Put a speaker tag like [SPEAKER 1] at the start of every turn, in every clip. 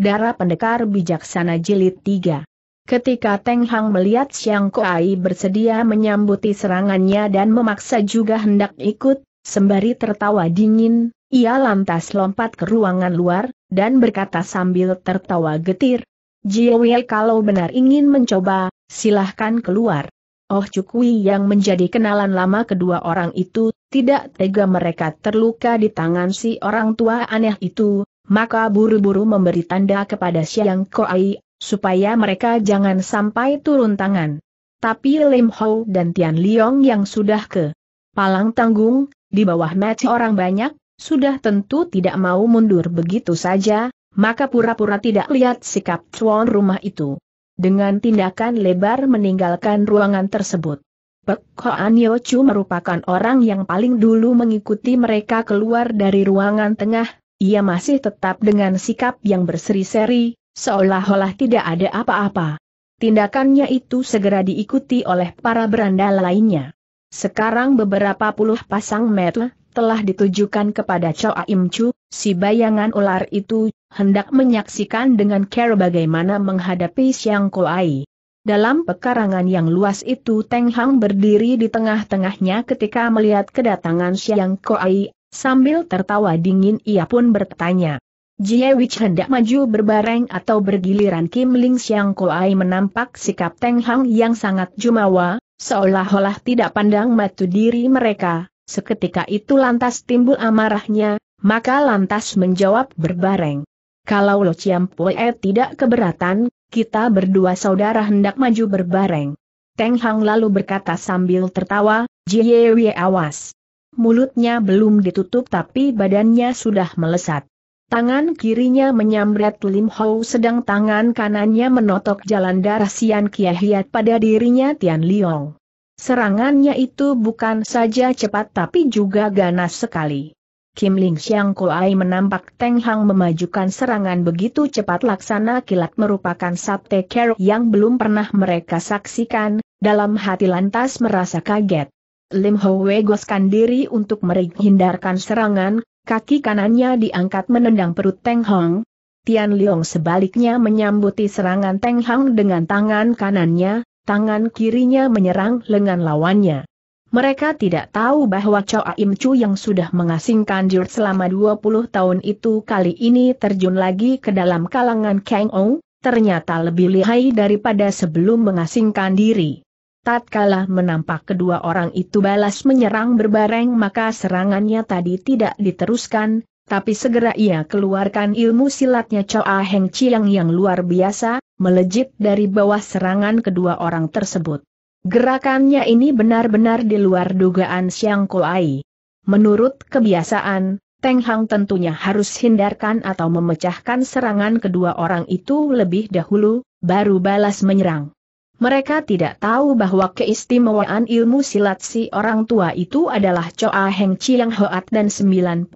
[SPEAKER 1] Darah Pendekar Bijaksana Jilid 3 Ketika Teng Hang melihat Siang Koai bersedia menyambuti serangannya dan memaksa juga hendak ikut, sembari tertawa dingin, ia lantas lompat ke ruangan luar, dan berkata sambil tertawa getir, Jiwe kalau benar ingin mencoba, silahkan keluar. Oh Cukui yang menjadi kenalan lama kedua orang itu, tidak tega mereka terluka di tangan si orang tua aneh itu, maka buru-buru memberi tanda kepada Siang Koai, supaya mereka jangan sampai turun tangan. Tapi Lim Hou dan Tian Liong yang sudah ke Palang Tanggung, di bawah mati orang banyak, sudah tentu tidak mau mundur begitu saja, maka pura-pura tidak lihat sikap tuan rumah itu. Dengan tindakan lebar meninggalkan ruangan tersebut. Pek Koan Yochu merupakan orang yang paling dulu mengikuti mereka keluar dari ruangan tengah, ia masih tetap dengan sikap yang berseri-seri, seolah-olah tidak ada apa-apa. Tindakannya itu segera diikuti oleh para beranda lainnya. Sekarang beberapa puluh pasang mata telah ditujukan kepada Choa Im Chu, si bayangan ular itu, hendak menyaksikan dengan care bagaimana menghadapi Xiang Ai. Dalam pekarangan yang luas itu Teng Hang berdiri di tengah-tengahnya ketika melihat kedatangan Xiang Ai, Sambil tertawa dingin ia pun bertanya. Jie Wich hendak maju berbareng atau bergiliran Kim Ling Xiang Koai menampak sikap Teng Hang yang sangat jumawa, seolah-olah tidak pandang matu diri mereka, seketika itu lantas timbul amarahnya, maka lantas menjawab berbareng. Kalau Lo Chiam Pue tidak keberatan, kita berdua saudara hendak maju berbareng. Teng Hang lalu berkata sambil tertawa, Jie Wei awas mulutnya belum ditutup tapi badannya sudah melesat. Tangan kirinya menyamret Lim Hou sedang tangan kanannya menotok jalan darah Sian Kiahiat pada dirinya Tian Liong. Serangannya itu bukan saja cepat tapi juga ganas sekali. Kim Ling Xiang Kuai menampak Teng Hang memajukan serangan begitu cepat laksana kilat merupakan sate keruk yang belum pernah mereka saksikan, dalam hati lantas merasa kaget. Lim Ho goskan diri untuk menghindarkan serangan, kaki kanannya diangkat menendang perut Teng Hong. Tian Liong sebaliknya menyambuti serangan Teng Hong dengan tangan kanannya, tangan kirinya menyerang lengan lawannya. Mereka tidak tahu bahwa Choa Aim Chu yang sudah mengasingkan Jur selama 20 tahun itu kali ini terjun lagi ke dalam kalangan Kang Ong, ternyata lebih lihai daripada sebelum mengasingkan diri. Tatkala menampak kedua orang itu balas menyerang berbareng maka serangannya tadi tidak diteruskan, tapi segera ia keluarkan ilmu silatnya Choa Heng Chiang yang luar biasa, melejit dari bawah serangan kedua orang tersebut. Gerakannya ini benar-benar di luar dugaan Siang Koai. Menurut kebiasaan, Teng Hang tentunya harus hindarkan atau memecahkan serangan kedua orang itu lebih dahulu, baru balas menyerang. Mereka tidak tahu bahwa keistimewaan ilmu silat si orang tua itu adalah Choa Heng Chiang Hoat dan 96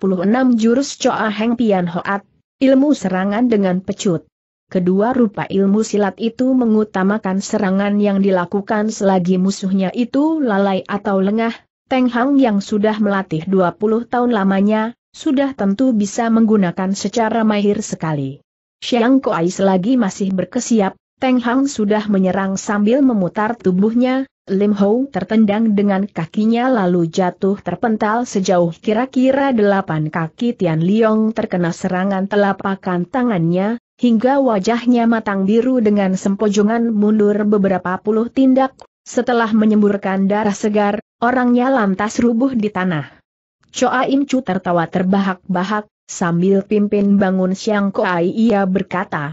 [SPEAKER 1] jurus Choa Heng Pian Hoat, ilmu serangan dengan pecut. Kedua rupa ilmu silat itu mengutamakan serangan yang dilakukan selagi musuhnya itu lalai atau lengah, Teng Hang yang sudah melatih 20 tahun lamanya, sudah tentu bisa menggunakan secara mahir sekali. Xiang Kuai selagi masih berkesiap, Teng Hang sudah menyerang sambil memutar tubuhnya, Lim Hou tertendang dengan kakinya lalu jatuh terpental sejauh kira-kira delapan kaki Tian Liong terkena serangan telapakan tangannya, hingga wajahnya matang biru dengan sempojongan mundur beberapa puluh tindak, setelah menyemburkan darah segar, orangnya lantas rubuh di tanah. Choa Im Chu tertawa terbahak-bahak, sambil pimpin bangun Siang Koai ia berkata,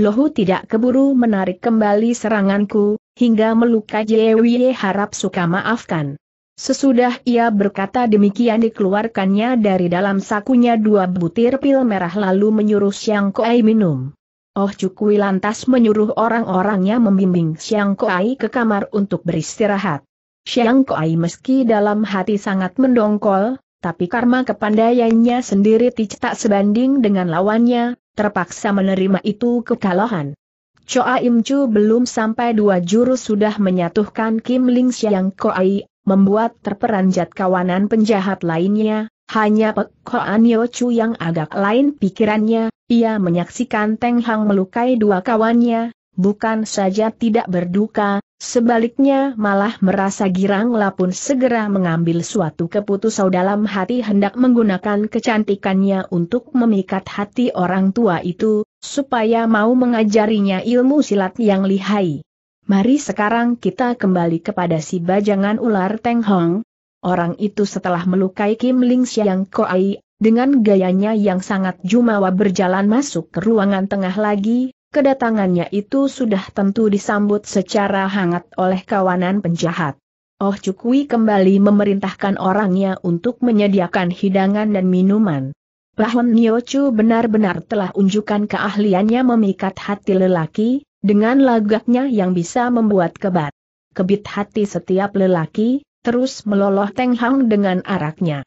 [SPEAKER 1] Lohu tidak keburu menarik kembali seranganku, hingga melukai Jewie harap suka maafkan. Sesudah ia berkata demikian dikeluarkannya dari dalam sakunya dua butir pil merah lalu menyuruh Siang Koai minum. Oh Cukui lantas menyuruh orang-orangnya membimbing Siang Koai ke kamar untuk beristirahat. Siang Koai meski dalam hati sangat mendongkol, tapi karma kepandaiannya sendiri tidak sebanding dengan lawannya, terpaksa menerima itu kekalahan. Choa Im Chu belum sampai dua jurus sudah menyatukan Kim Ling Xiang Koai, membuat terperanjat kawanan penjahat lainnya, hanya Pek Koan Yo Chu yang agak lain pikirannya, ia menyaksikan Teng Hang melukai dua kawannya, bukan saja tidak berduka, sebaliknya malah merasa girang lapun segera mengambil suatu keputusan dalam hati hendak menggunakan kecantikannya untuk memikat hati orang tua itu, supaya mau mengajarinya ilmu silat yang lihai. Mari sekarang kita kembali kepada si bajangan ular Teng Hong. Orang itu setelah melukai Kim Ling Siang Koai, dengan gayanya yang sangat jumawa berjalan masuk ke ruangan tengah lagi, kedatangannya itu sudah tentu disambut secara hangat oleh kawanan penjahat. Oh Cukwi kembali memerintahkan orangnya untuk menyediakan hidangan dan minuman. Pahon Niochu benar-benar telah unjukkan keahliannya memikat hati lelaki, dengan lagaknya yang bisa membuat kebat. Kebit hati setiap lelaki, terus meloloh tenghang dengan araknya.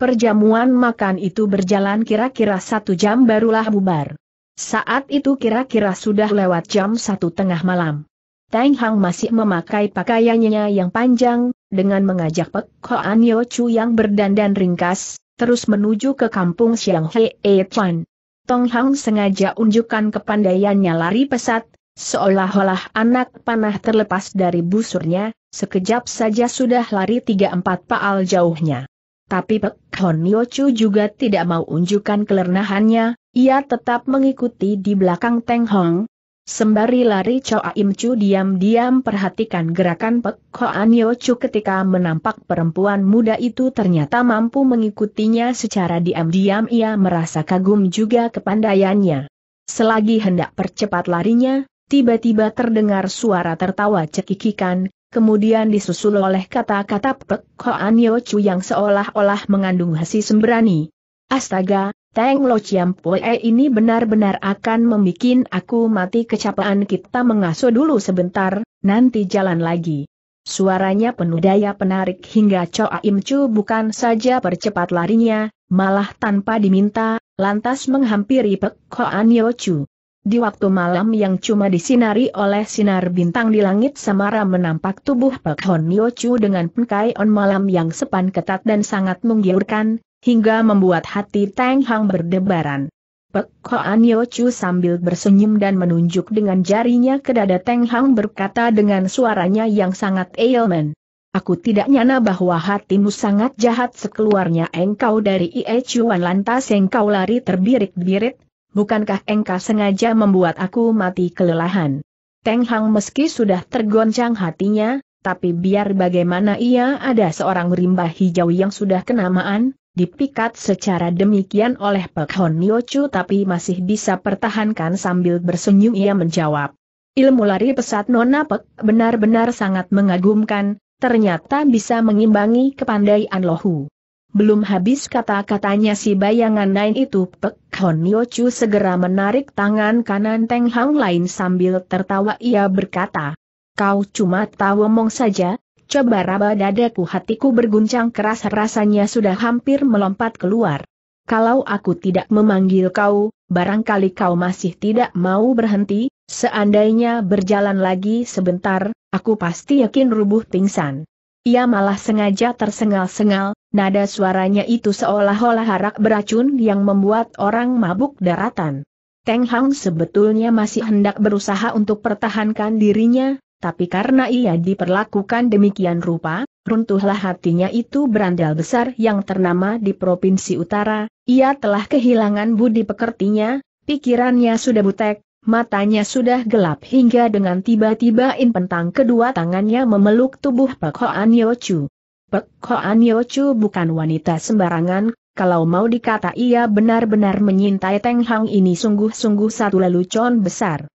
[SPEAKER 1] Perjamuan makan itu berjalan kira-kira satu jam barulah bubar. Saat itu kira-kira sudah lewat jam satu tengah malam. Tang Hang masih memakai pakaiannya yang panjang, dengan mengajak Pek Koan Yo Chu yang berdandan ringkas, terus menuju ke kampung Siang Hei e Chuan. Tong Hang sengaja unjukkan kepandaiannya lari pesat, seolah-olah anak panah terlepas dari busurnya, sekejap saja sudah lari tiga empat paal jauhnya. Tapi Pek Hon Yo Chu juga tidak mau unjukkan kelernahannya, ia tetap mengikuti di belakang Teng Hong. Sembari lari Choa Im Chu diam-diam perhatikan gerakan Pek Koan Yo Chu ketika menampak perempuan muda itu ternyata mampu mengikutinya secara diam-diam ia merasa kagum juga kepandaiannya. Selagi hendak percepat larinya, tiba-tiba terdengar suara tertawa cekikikan, kemudian disusul oleh kata-kata Pek Koan Yo Chu yang seolah-olah mengandung hasi sembrani. Astaga, Teng Lo Chiam Pue ini benar-benar akan membuat aku mati kecapean kita mengasuh dulu sebentar, nanti jalan lagi. Suaranya penuh daya penarik hingga Cho Im Chu bukan saja percepat larinya, malah tanpa diminta, lantas menghampiri Pek An Yo Chu. Di waktu malam yang cuma disinari oleh sinar bintang di langit Samara menampak tubuh Pek Hon Yo Chu dengan on malam yang sepan ketat dan sangat menggiurkan, hingga membuat hati Tang Hang berdebaran. Pek Hoan Yo Chu sambil bersenyum dan menunjuk dengan jarinya ke dada Tang Hang berkata dengan suaranya yang sangat elemen. Aku tidak nyana bahwa hatimu sangat jahat sekeluarnya engkau dari Ie Chuan lantas engkau lari terbirit-birit, bukankah engkau sengaja membuat aku mati kelelahan. Teng Hang meski sudah tergoncang hatinya, tapi biar bagaimana ia ada seorang rimba hijau yang sudah kenamaan, Dipikat secara demikian oleh Pek Hon Yochu tapi masih bisa pertahankan sambil bersenyum ia menjawab. Ilmu lari pesat Nona Pek benar-benar sangat mengagumkan, ternyata bisa mengimbangi kepandaian Lohu. Belum habis kata-katanya si bayangan lain itu Pek Hon Yochu segera menarik tangan kanan Teng Hang lain sambil tertawa ia berkata. Kau cuma tahu omong saja, Coba raba dadaku hatiku berguncang keras rasanya sudah hampir melompat keluar. Kalau aku tidak memanggil kau, barangkali kau masih tidak mau berhenti, seandainya berjalan lagi sebentar, aku pasti yakin rubuh pingsan. Ia malah sengaja tersengal-sengal, nada suaranya itu seolah-olah harak beracun yang membuat orang mabuk daratan. Teng Hang sebetulnya masih hendak berusaha untuk pertahankan dirinya, tapi karena ia diperlakukan demikian rupa, runtuhlah hatinya itu berandal besar yang ternama di Provinsi Utara, ia telah kehilangan budi pekertinya, pikirannya sudah butek, matanya sudah gelap hingga dengan tiba-tiba in pentang kedua tangannya memeluk tubuh Pek Hoan Yochu. Pek Hoan Chu bukan wanita sembarangan, kalau mau dikata ia benar-benar menyintai Teng Hang ini sungguh-sungguh satu lelucon besar.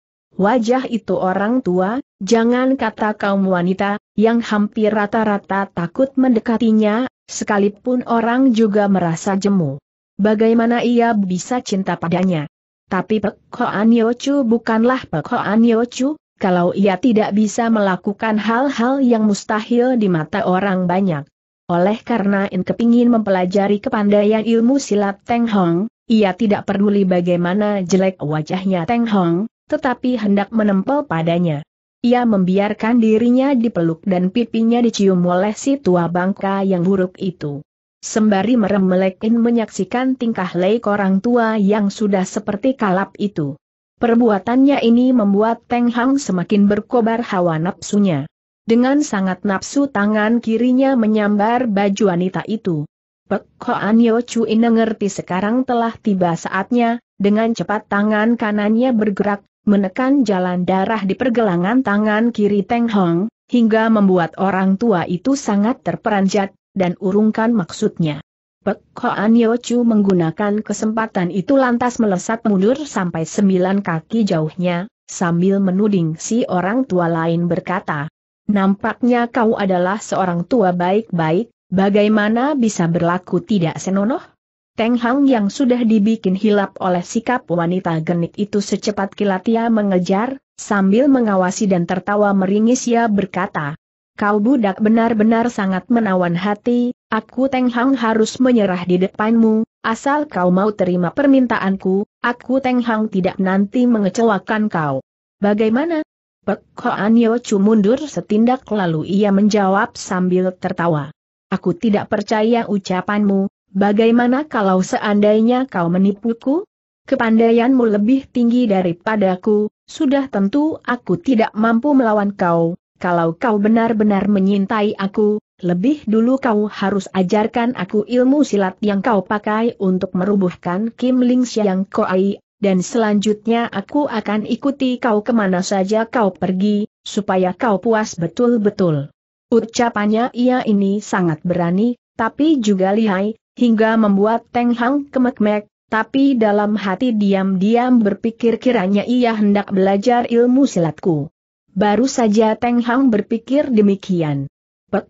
[SPEAKER 1] Wajah itu orang tua, jangan kata kaum wanita, yang hampir rata-rata takut mendekatinya, sekalipun orang juga merasa jemu. Bagaimana ia bisa cinta padanya? Tapi pekoan Hoan Yochu bukanlah pekoan Hoan Yochu, kalau ia tidak bisa melakukan hal-hal yang mustahil di mata orang banyak. Oleh karena In kepingin mempelajari kepandaian ilmu silat Teng Hong, ia tidak peduli bagaimana jelek wajahnya Teng Hong, tetapi hendak menempel padanya. Ia membiarkan dirinya dipeluk dan pipinya dicium oleh si tua bangka yang buruk itu. Sembari merem melekin menyaksikan tingkah leik orang tua yang sudah seperti kalap itu. Perbuatannya ini membuat Teng Hang semakin berkobar hawa nafsunya. Dengan sangat nafsu tangan kirinya menyambar baju wanita itu. Pek Hoan Yo Chu ngerti sekarang telah tiba saatnya, dengan cepat tangan kanannya bergerak, menekan jalan darah di pergelangan tangan kiri Teng Hong, hingga membuat orang tua itu sangat terperanjat, dan urungkan maksudnya. Pek Hoan Yochu menggunakan kesempatan itu lantas melesat mundur sampai sembilan kaki jauhnya, sambil menuding si orang tua lain berkata, Nampaknya kau adalah seorang tua baik-baik, bagaimana bisa berlaku tidak senonoh? Teng Hang yang sudah dibikin hilap oleh sikap wanita genit itu secepat kilat ia mengejar, sambil mengawasi dan tertawa meringis ia berkata, Kau budak benar-benar sangat menawan hati, aku Teng Hang harus menyerah di depanmu, asal kau mau terima permintaanku, aku Teng Hang tidak nanti mengecewakan kau. Bagaimana? Pek Hoan Chu mundur setindak lalu ia menjawab sambil tertawa. Aku tidak percaya ucapanmu, Bagaimana kalau seandainya kau menipuku? Kepandaianmu lebih tinggi daripadaku, sudah tentu aku tidak mampu melawan kau. Kalau kau benar-benar menyintai aku, lebih dulu kau harus ajarkan aku ilmu silat yang kau pakai untuk merubuhkan Kim Ling Xiang Koai, dan selanjutnya aku akan ikuti kau kemana saja kau pergi, supaya kau puas betul-betul. Ucapannya ia ini sangat berani, tapi juga lihai, hingga membuat Teng Hang kemek-mek, tapi dalam hati diam-diam berpikir kiranya ia hendak belajar ilmu silatku. Baru saja Teng Hang berpikir demikian. Pek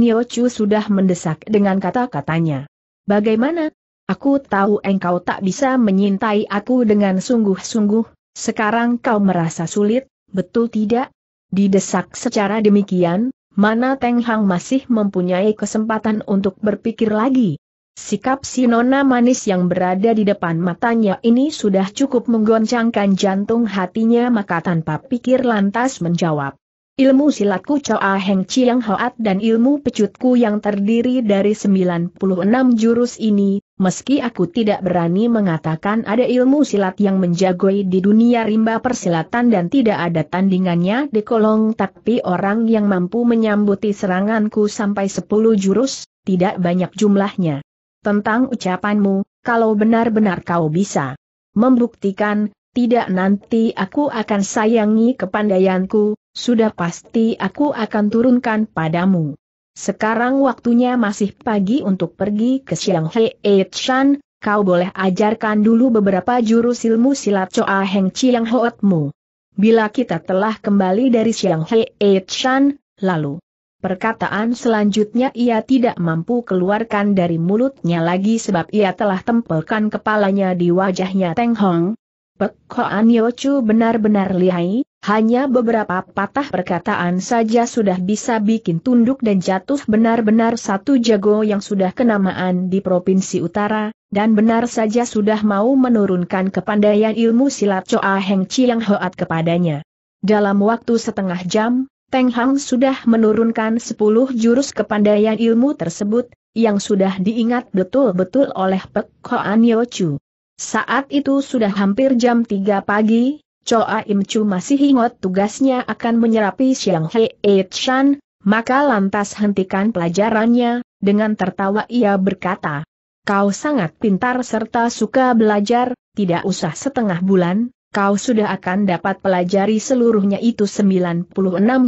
[SPEAKER 1] Yo Chu sudah mendesak dengan kata-katanya. Bagaimana? Aku tahu engkau tak bisa menyintai aku dengan sungguh-sungguh, sekarang kau merasa sulit, betul tidak? Didesak secara demikian, mana Teng Hang masih mempunyai kesempatan untuk berpikir lagi. Sikap si nona manis yang berada di depan matanya ini sudah cukup menggoncangkan jantung hatinya maka tanpa pikir lantas menjawab. Ilmu silatku Choa Heng Chiang Hoat dan ilmu pecutku yang terdiri dari 96 jurus ini, meski aku tidak berani mengatakan ada ilmu silat yang menjagoi di dunia rimba persilatan dan tidak ada tandingannya di kolong tapi orang yang mampu menyambuti seranganku sampai 10 jurus, tidak banyak jumlahnya tentang ucapanmu, kalau benar-benar kau bisa membuktikan, tidak nanti aku akan sayangi kepandaianku, sudah pasti aku akan turunkan padamu. Sekarang waktunya masih pagi untuk pergi ke Siang Hei Chan, kau boleh ajarkan dulu beberapa jurus ilmu silat Choa Heng Chiang Hoatmu. Bila kita telah kembali dari Siang Hei Chan, lalu Perkataan selanjutnya ia tidak mampu keluarkan dari mulutnya lagi sebab ia telah tempelkan kepalanya di wajahnya Teng Hong. Pek Hoan Yochu benar-benar lihai, hanya beberapa patah perkataan saja sudah bisa bikin tunduk dan jatuh benar-benar satu jago yang sudah kenamaan di Provinsi Utara, dan benar saja sudah mau menurunkan kepandaian ilmu silat Choa Heng Chiang Hoat kepadanya. Dalam waktu setengah jam, Teng Hang sudah menurunkan sepuluh jurus kepandaian ilmu tersebut, yang sudah diingat betul-betul oleh Pek Koan Yochu. Saat itu sudah hampir jam tiga pagi, Choa Im Chu masih ingat tugasnya akan menyerapi Xiang He Shan, e maka lantas hentikan pelajarannya, dengan tertawa ia berkata, Kau sangat pintar serta suka belajar, tidak usah setengah bulan, kau sudah akan dapat pelajari seluruhnya itu 96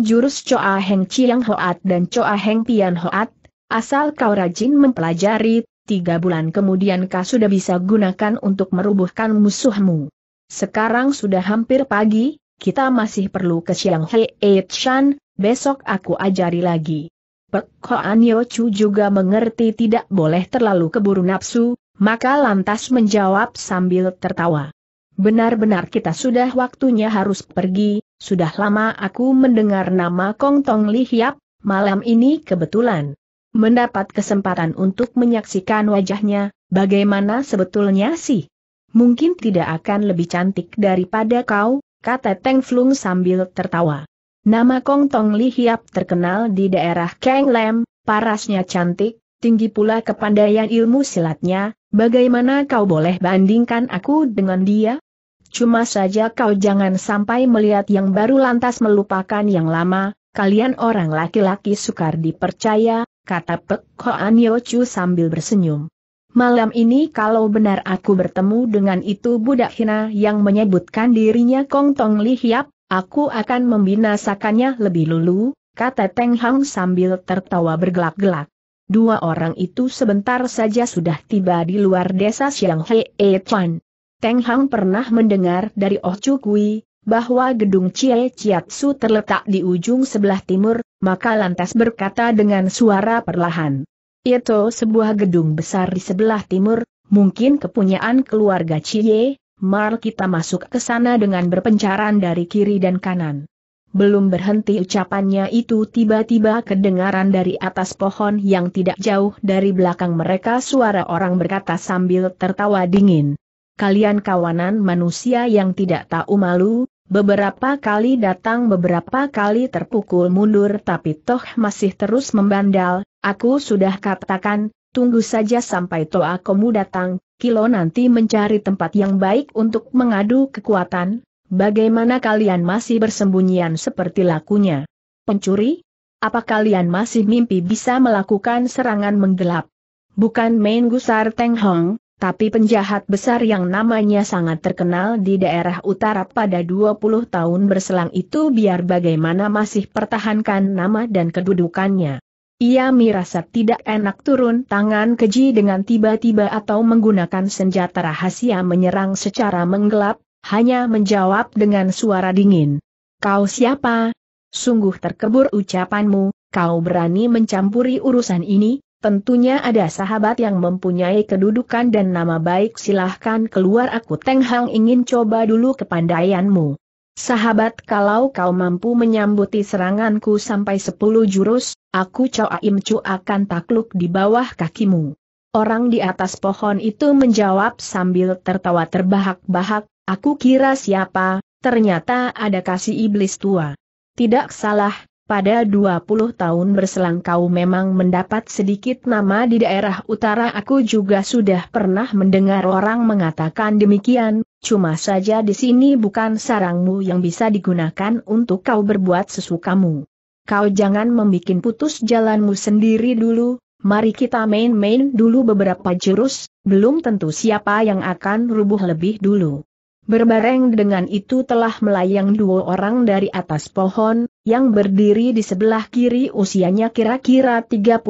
[SPEAKER 1] jurus Choa Heng Chiang Hoat dan Choa Heng Pian Hoat, asal kau rajin mempelajari, tiga bulan kemudian kau sudah bisa gunakan untuk merubuhkan musuhmu. Sekarang sudah hampir pagi, kita masih perlu ke Siang Hei Shan, besok aku ajari lagi. Pek Koan Yo Chu juga mengerti tidak boleh terlalu keburu nafsu, maka lantas menjawab sambil tertawa. Benar-benar kita sudah waktunya harus pergi, sudah lama aku mendengar nama Kong Tong Li Hiap, malam ini kebetulan mendapat kesempatan untuk menyaksikan wajahnya, bagaimana sebetulnya sih? Mungkin tidak akan lebih cantik daripada kau, kata Teng Flung sambil tertawa. Nama Kong Tong Li Hiap terkenal di daerah Kang Lam. parasnya cantik, tinggi pula kepandaian ilmu silatnya, bagaimana kau boleh bandingkan aku dengan dia? Cuma saja kau jangan sampai melihat yang baru lantas melupakan yang lama, kalian orang laki-laki sukar dipercaya, kata Pek Hoan Yochu sambil bersenyum. Malam ini kalau benar aku bertemu dengan itu budak hina yang menyebutkan dirinya Kong Tong Li Hiap, aku akan membinasakannya lebih lulu, kata Teng Hang sambil tertawa bergelak-gelak. Dua orang itu sebentar saja sudah tiba di luar desa Siang Hei e Chuan. Teng Hang pernah mendengar dari Oh Chu Kui, bahwa gedung Chie Su terletak di ujung sebelah timur, maka lantas berkata dengan suara perlahan. Itu sebuah gedung besar di sebelah timur, mungkin kepunyaan keluarga Chie, mar kita masuk ke sana dengan berpencaran dari kiri dan kanan. Belum berhenti ucapannya itu tiba-tiba kedengaran dari atas pohon yang tidak jauh dari belakang mereka suara orang berkata sambil tertawa dingin kalian kawanan manusia yang tidak tahu malu, beberapa kali datang beberapa kali terpukul mundur tapi toh masih terus membandal, aku sudah katakan, tunggu saja sampai toa kamu datang, Kilo nanti mencari tempat yang baik untuk mengadu kekuatan, bagaimana kalian masih bersembunyian seperti lakunya? Pencuri? Apa kalian masih mimpi bisa melakukan serangan menggelap? Bukan main gusar Teng Hong, tapi penjahat besar yang namanya sangat terkenal di daerah utara pada 20 tahun berselang itu biar bagaimana masih pertahankan nama dan kedudukannya. Ia merasa tidak enak turun tangan keji dengan tiba-tiba atau menggunakan senjata rahasia menyerang secara menggelap, hanya menjawab dengan suara dingin. Kau siapa? Sungguh terkebur ucapanmu, kau berani mencampuri urusan ini, Tentunya ada sahabat yang mempunyai kedudukan dan nama baik silahkan keluar aku Teng ingin coba dulu kepandaianmu. Sahabat kalau kau mampu menyambuti seranganku sampai sepuluh jurus, aku Chow Im Chu akan takluk di bawah kakimu. Orang di atas pohon itu menjawab sambil tertawa terbahak-bahak, aku kira siapa, ternyata ada kasih iblis tua. Tidak salah, pada 20 tahun berselang kau memang mendapat sedikit nama di daerah utara aku juga sudah pernah mendengar orang mengatakan demikian, cuma saja di sini bukan sarangmu yang bisa digunakan untuk kau berbuat sesukamu. Kau jangan membuat putus jalanmu sendiri dulu, mari kita main-main dulu beberapa jurus, belum tentu siapa yang akan rubuh lebih dulu. Berbareng dengan itu telah melayang dua orang dari atas pohon, yang berdiri di sebelah kiri usianya kira-kira 35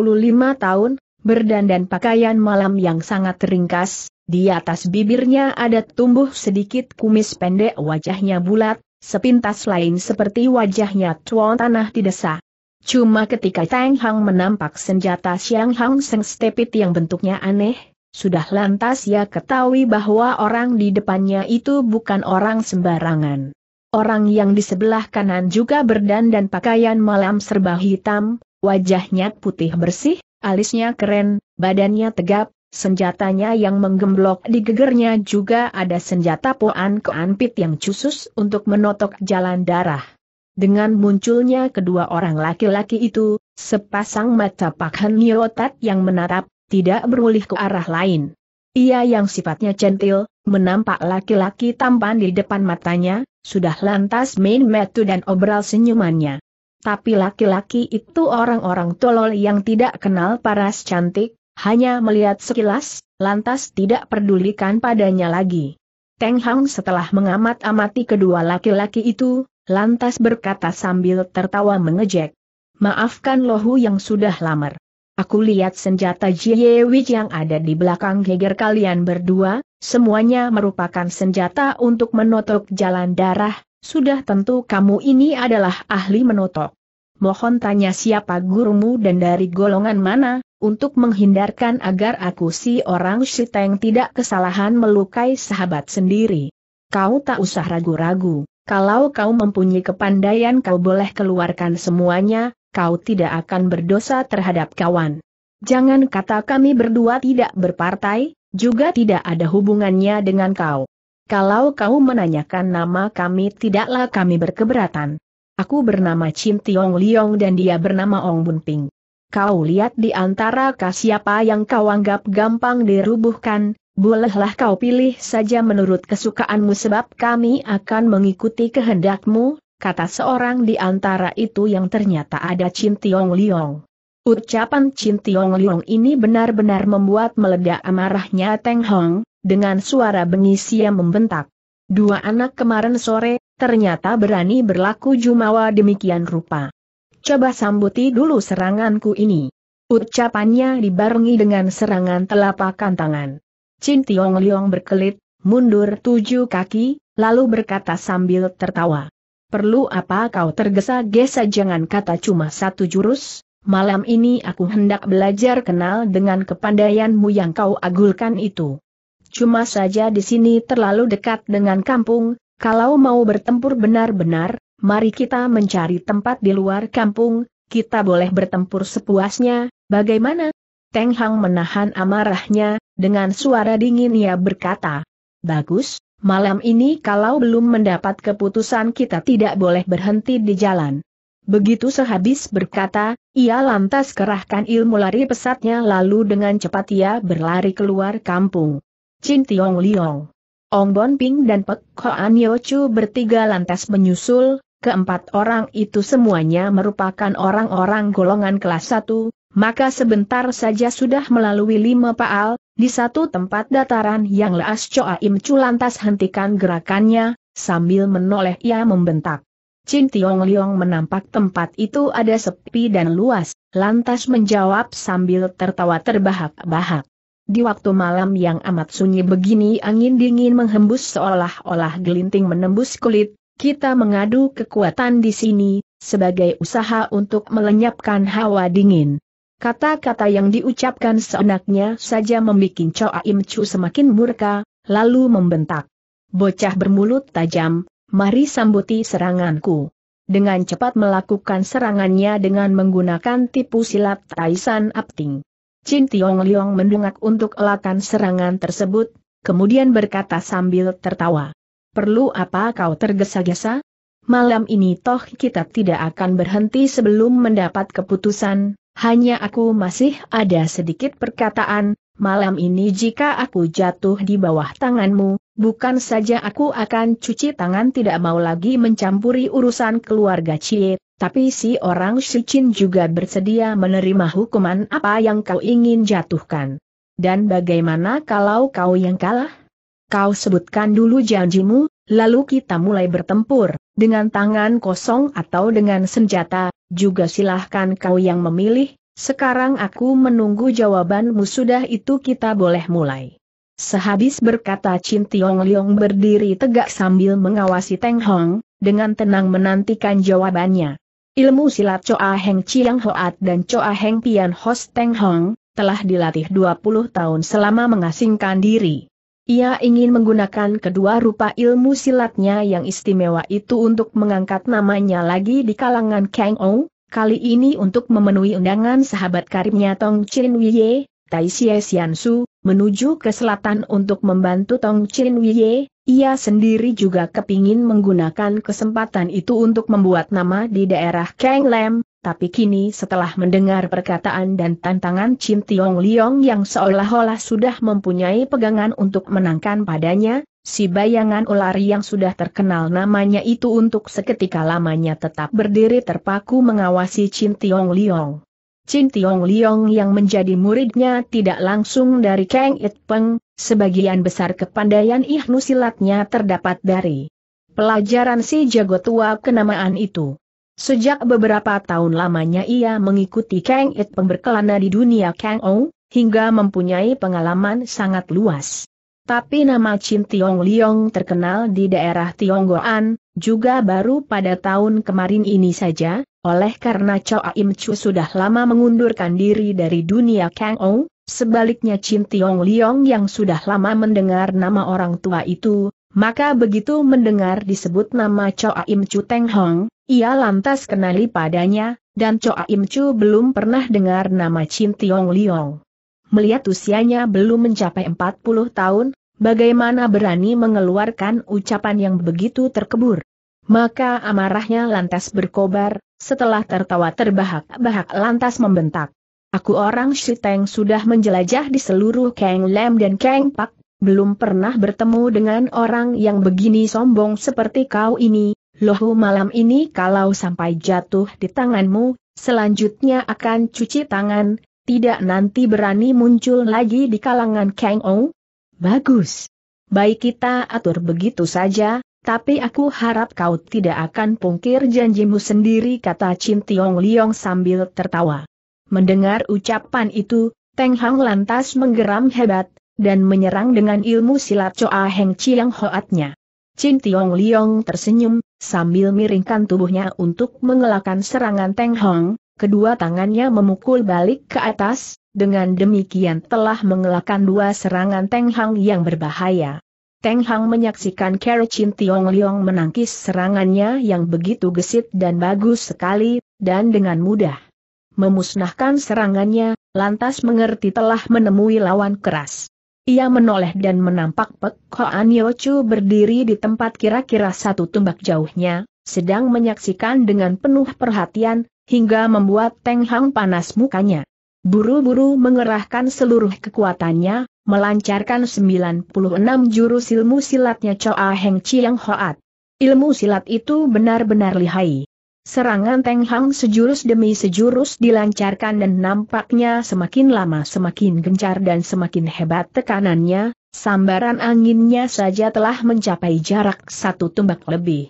[SPEAKER 1] tahun, berdandan pakaian malam yang sangat ringkas, di atas bibirnya ada tumbuh sedikit kumis pendek wajahnya bulat, sepintas lain seperti wajahnya tuan tanah di desa. Cuma ketika Tang Hang menampak senjata Siang Hang Seng Stepit yang bentuknya aneh, sudah lantas ia ketahui bahwa orang di depannya itu bukan orang sembarangan. Orang yang di sebelah kanan juga berdandan pakaian malam serba hitam, wajahnya putih bersih, alisnya keren, badannya tegap, senjatanya yang menggemblok di gegernya juga ada senjata poan keanpit yang khusus untuk menotok jalan darah. Dengan munculnya kedua orang laki-laki itu, sepasang mata Pak miotat yang menatap, tidak berulih ke arah lain. Ia yang sifatnya centil, menampak laki-laki tampan di depan matanya, sudah lantas main metu dan obral senyumannya. Tapi laki-laki itu orang-orang tolol yang tidak kenal paras cantik, hanya melihat sekilas, lantas tidak pedulikan padanya lagi. Teng Hang setelah mengamat-amati kedua laki-laki itu, lantas berkata sambil tertawa mengejek. Maafkan lohu yang sudah lamar. Aku lihat senjata Jie Wich yang ada di belakang geger kalian berdua, semuanya merupakan senjata untuk menotok jalan darah, sudah tentu kamu ini adalah ahli menotok. Mohon tanya siapa gurumu dan dari golongan mana, untuk menghindarkan agar aku si orang Shiteng tidak kesalahan melukai sahabat sendiri. Kau tak usah ragu-ragu. Kalau kau mempunyai kepandaian kau boleh keluarkan semuanya, kau tidak akan berdosa terhadap kawan. Jangan kata kami berdua tidak berpartai, juga tidak ada hubungannya dengan kau. Kalau kau menanyakan nama kami tidaklah kami berkeberatan. Aku bernama Chin Tiong Liong dan dia bernama Ong Bun Ping. Kau lihat di antara kau siapa yang kau anggap gampang dirubuhkan, bolehlah kau pilih saja menurut kesukaanmu sebab kami akan mengikuti kehendakmu, kata seorang di antara itu yang ternyata ada Chin Tiong Liong. Ucapan Chin Tiong Liong ini benar-benar membuat meledak amarahnya Teng Hong, dengan suara bengis yang membentak. Dua anak kemarin sore, ternyata berani berlaku jumawa demikian rupa. Coba sambuti dulu seranganku ini. Ucapannya dibarengi dengan serangan telapak tangan. Chin Tiong Liong berkelit, mundur tujuh kaki, lalu berkata sambil tertawa perlu apa kau tergesa-gesa jangan kata cuma satu jurus, malam ini aku hendak belajar kenal dengan kepandaianmu yang kau agulkan itu. Cuma saja di sini terlalu dekat dengan kampung, kalau mau bertempur benar-benar, mari kita mencari tempat di luar kampung, kita boleh bertempur sepuasnya, bagaimana? Teng Hang menahan amarahnya, dengan suara dingin ia berkata, Bagus, malam ini kalau belum mendapat keputusan kita tidak boleh berhenti di jalan. Begitu sehabis berkata, ia lantas kerahkan ilmu lari pesatnya lalu dengan cepat ia berlari keluar kampung. Chin Tiong Liong, Ong Bon Ping dan Pek Koan Chu bertiga lantas menyusul, keempat orang itu semuanya merupakan orang-orang golongan kelas 1, maka sebentar saja sudah melalui lima paal, di satu tempat dataran yang leas Coaim Im Chu lantas hentikan gerakannya, sambil menoleh ia membentak. Chin Tiong Liong menampak tempat itu ada sepi dan luas, lantas menjawab sambil tertawa terbahak-bahak. Di waktu malam yang amat sunyi begini angin dingin menghembus seolah-olah gelinting menembus kulit, kita mengadu kekuatan di sini, sebagai usaha untuk melenyapkan hawa dingin. Kata-kata yang diucapkan seenaknya saja membuat Choa Im Chu semakin murka, lalu membentak. Bocah bermulut tajam, mari sambuti seranganku. Dengan cepat melakukan serangannya dengan menggunakan tipu silat Taisan Apting. Chin Tiong Liong mendungak untuk elakan serangan tersebut, kemudian berkata sambil tertawa. Perlu apa kau tergesa-gesa? Malam ini toh kita tidak akan berhenti sebelum mendapat keputusan, hanya aku masih ada sedikit perkataan, malam ini jika aku jatuh di bawah tanganmu, bukan saja aku akan cuci tangan tidak mau lagi mencampuri urusan keluarga Cie, tapi si orang Sicin juga bersedia menerima hukuman apa yang kau ingin jatuhkan. Dan bagaimana kalau kau yang kalah? Kau sebutkan dulu janjimu, lalu kita mulai bertempur, dengan tangan kosong atau dengan senjata, juga silahkan kau yang memilih, sekarang aku menunggu jawabanmu sudah itu kita boleh mulai. Sehabis berkata Chin Tiong Liong berdiri tegak sambil mengawasi Teng Hong, dengan tenang menantikan jawabannya. Ilmu silat Choa Heng Chiang Hoat dan Choa Heng Pian Hos Teng Hong, telah dilatih 20 tahun selama mengasingkan diri. Ia ingin menggunakan kedua rupa ilmu silatnya yang istimewa itu untuk mengangkat namanya lagi di kalangan Kang Ong, kali ini untuk memenuhi undangan sahabat karibnya Tong Chin Wie, Tai Xie Su, menuju ke selatan untuk membantu Tong Chin Wie. ia sendiri juga kepingin menggunakan kesempatan itu untuk membuat nama di daerah Kang Lam, tapi kini setelah mendengar perkataan dan tantangan Chin Tiong Liong yang seolah-olah sudah mempunyai pegangan untuk menangkan padanya, si bayangan ular yang sudah terkenal namanya itu untuk seketika lamanya tetap berdiri terpaku mengawasi Chin Tiong Liong. Chin Tiong Liong yang menjadi muridnya tidak langsung dari Kang It Peng, sebagian besar kepandaian ihnu silatnya terdapat dari pelajaran si jago tua kenamaan itu. Sejak beberapa tahun lamanya ia mengikuti Kang It pemberkelana di dunia Kang Ou, hingga mempunyai pengalaman sangat luas. Tapi nama Chin Tiong Liong terkenal di daerah Tionggoan, juga baru pada tahun kemarin ini saja, oleh karena Cho Aim Chu sudah lama mengundurkan diri dari dunia Kang Ou, Sebaliknya Chin Tiong Liong yang sudah lama mendengar nama orang tua itu, maka begitu mendengar disebut nama Cho Aim Chu Teng Hong, ia lantas kenali padanya, dan Choa Im Chu belum pernah dengar nama Chin Tiong Liong. Melihat usianya belum mencapai 40 tahun, bagaimana berani mengeluarkan ucapan yang begitu terkebur. Maka amarahnya lantas berkobar, setelah tertawa terbahak-bahak lantas membentak. Aku orang Shiteng sudah menjelajah di seluruh Kang Lam dan Kang Pak, belum pernah bertemu dengan orang yang begini sombong seperti kau ini, lohu malam ini kalau sampai jatuh di tanganmu, selanjutnya akan cuci tangan, tidak nanti berani muncul lagi di kalangan Kang Ou? Bagus. Baik kita atur begitu saja, tapi aku harap kau tidak akan pungkir janjimu sendiri kata Chin Tiong Liong sambil tertawa. Mendengar ucapan itu, Teng Hang lantas menggeram hebat, dan menyerang dengan ilmu silat coa Heng Chiang Hoatnya. Chin Tiong Liong tersenyum, sambil miringkan tubuhnya untuk mengelakkan serangan Teng Hong, kedua tangannya memukul balik ke atas, dengan demikian telah mengelakkan dua serangan Teng Hong yang berbahaya. Teng Hang menyaksikan Kero Chin Tiong Liong menangkis serangannya yang begitu gesit dan bagus sekali, dan dengan mudah memusnahkan serangannya, lantas mengerti telah menemui lawan keras. Ia menoleh dan menampak Pek Koan Yochu berdiri di tempat kira-kira satu tumbak jauhnya, sedang menyaksikan dengan penuh perhatian, hingga membuat Teng Hang panas mukanya. Buru-buru mengerahkan seluruh kekuatannya, melancarkan 96 jurus ilmu silatnya Choa Heng Chiang Hoat. Ilmu silat itu benar-benar lihai. Serangan Teng Hang sejurus demi sejurus dilancarkan dan nampaknya semakin lama semakin gencar dan semakin hebat tekanannya, sambaran anginnya saja telah mencapai jarak satu tumbak lebih.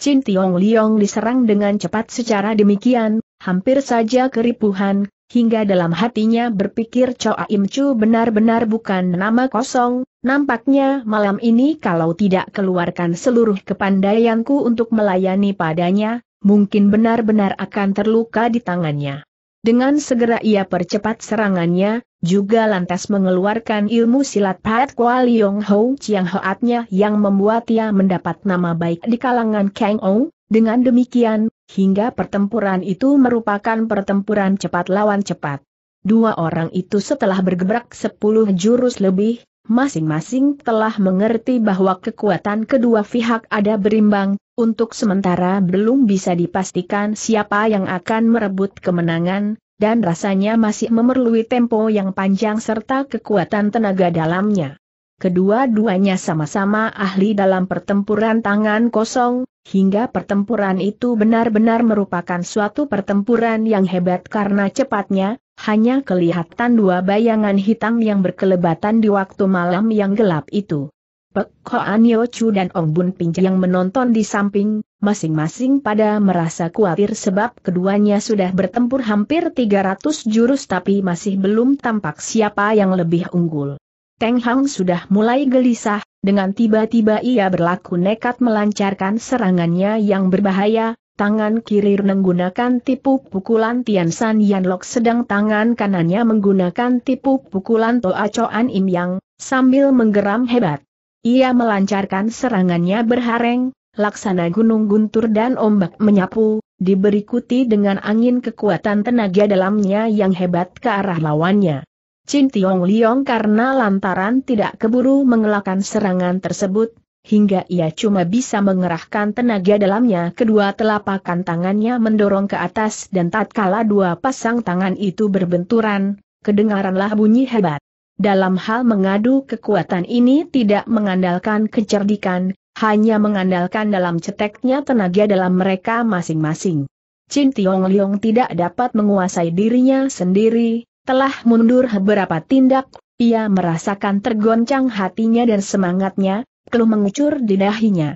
[SPEAKER 1] Chin Tiong Liong diserang dengan cepat secara demikian, hampir saja keripuhan, hingga dalam hatinya berpikir Choa Im Chu benar-benar bukan nama kosong, nampaknya malam ini kalau tidak keluarkan seluruh kepandaianku untuk melayani padanya, mungkin benar-benar akan terluka di tangannya. Dengan segera ia percepat serangannya, juga lantas mengeluarkan ilmu silat Pat Kwa Liong Ho Chiang Hoatnya yang membuat ia mendapat nama baik di kalangan Kang Ong. Dengan demikian, hingga pertempuran itu merupakan pertempuran cepat lawan cepat. Dua orang itu setelah bergebrak sepuluh jurus lebih, masing-masing telah mengerti bahwa kekuatan kedua pihak ada berimbang, untuk sementara belum bisa dipastikan siapa yang akan merebut kemenangan, dan rasanya masih memerlui tempo yang panjang serta kekuatan tenaga dalamnya. Kedua-duanya sama-sama ahli dalam pertempuran tangan kosong, hingga pertempuran itu benar-benar merupakan suatu pertempuran yang hebat karena cepatnya, hanya kelihatan dua bayangan hitam yang berkelebatan di waktu malam yang gelap itu. Pek An Yo Chu dan Ong Bun Ping yang menonton di samping, masing-masing pada merasa khawatir sebab keduanya sudah bertempur hampir 300 jurus tapi masih belum tampak siapa yang lebih unggul. Teng Hang sudah mulai gelisah, dengan tiba-tiba ia berlaku nekat melancarkan serangannya yang berbahaya, tangan kiri menggunakan tipu pukulan Tian San Yan Lok sedang tangan kanannya menggunakan tipu pukulan Toa Choan Im Yang, sambil menggeram hebat. Ia melancarkan serangannya berhareng, laksana gunung guntur dan ombak menyapu, diberikuti dengan angin kekuatan tenaga dalamnya yang hebat ke arah lawannya. Chin Tiong Liong karena lantaran tidak keburu mengelakkan serangan tersebut, hingga ia cuma bisa mengerahkan tenaga dalamnya kedua telapak tangannya mendorong ke atas dan tatkala dua pasang tangan itu berbenturan, kedengaranlah bunyi hebat dalam hal mengadu kekuatan ini tidak mengandalkan kecerdikan, hanya mengandalkan dalam ceteknya tenaga dalam mereka masing-masing. Chin Tiong Liong tidak dapat menguasai dirinya sendiri, telah mundur beberapa tindak, ia merasakan tergoncang hatinya dan semangatnya, keluh mengucur di dahinya.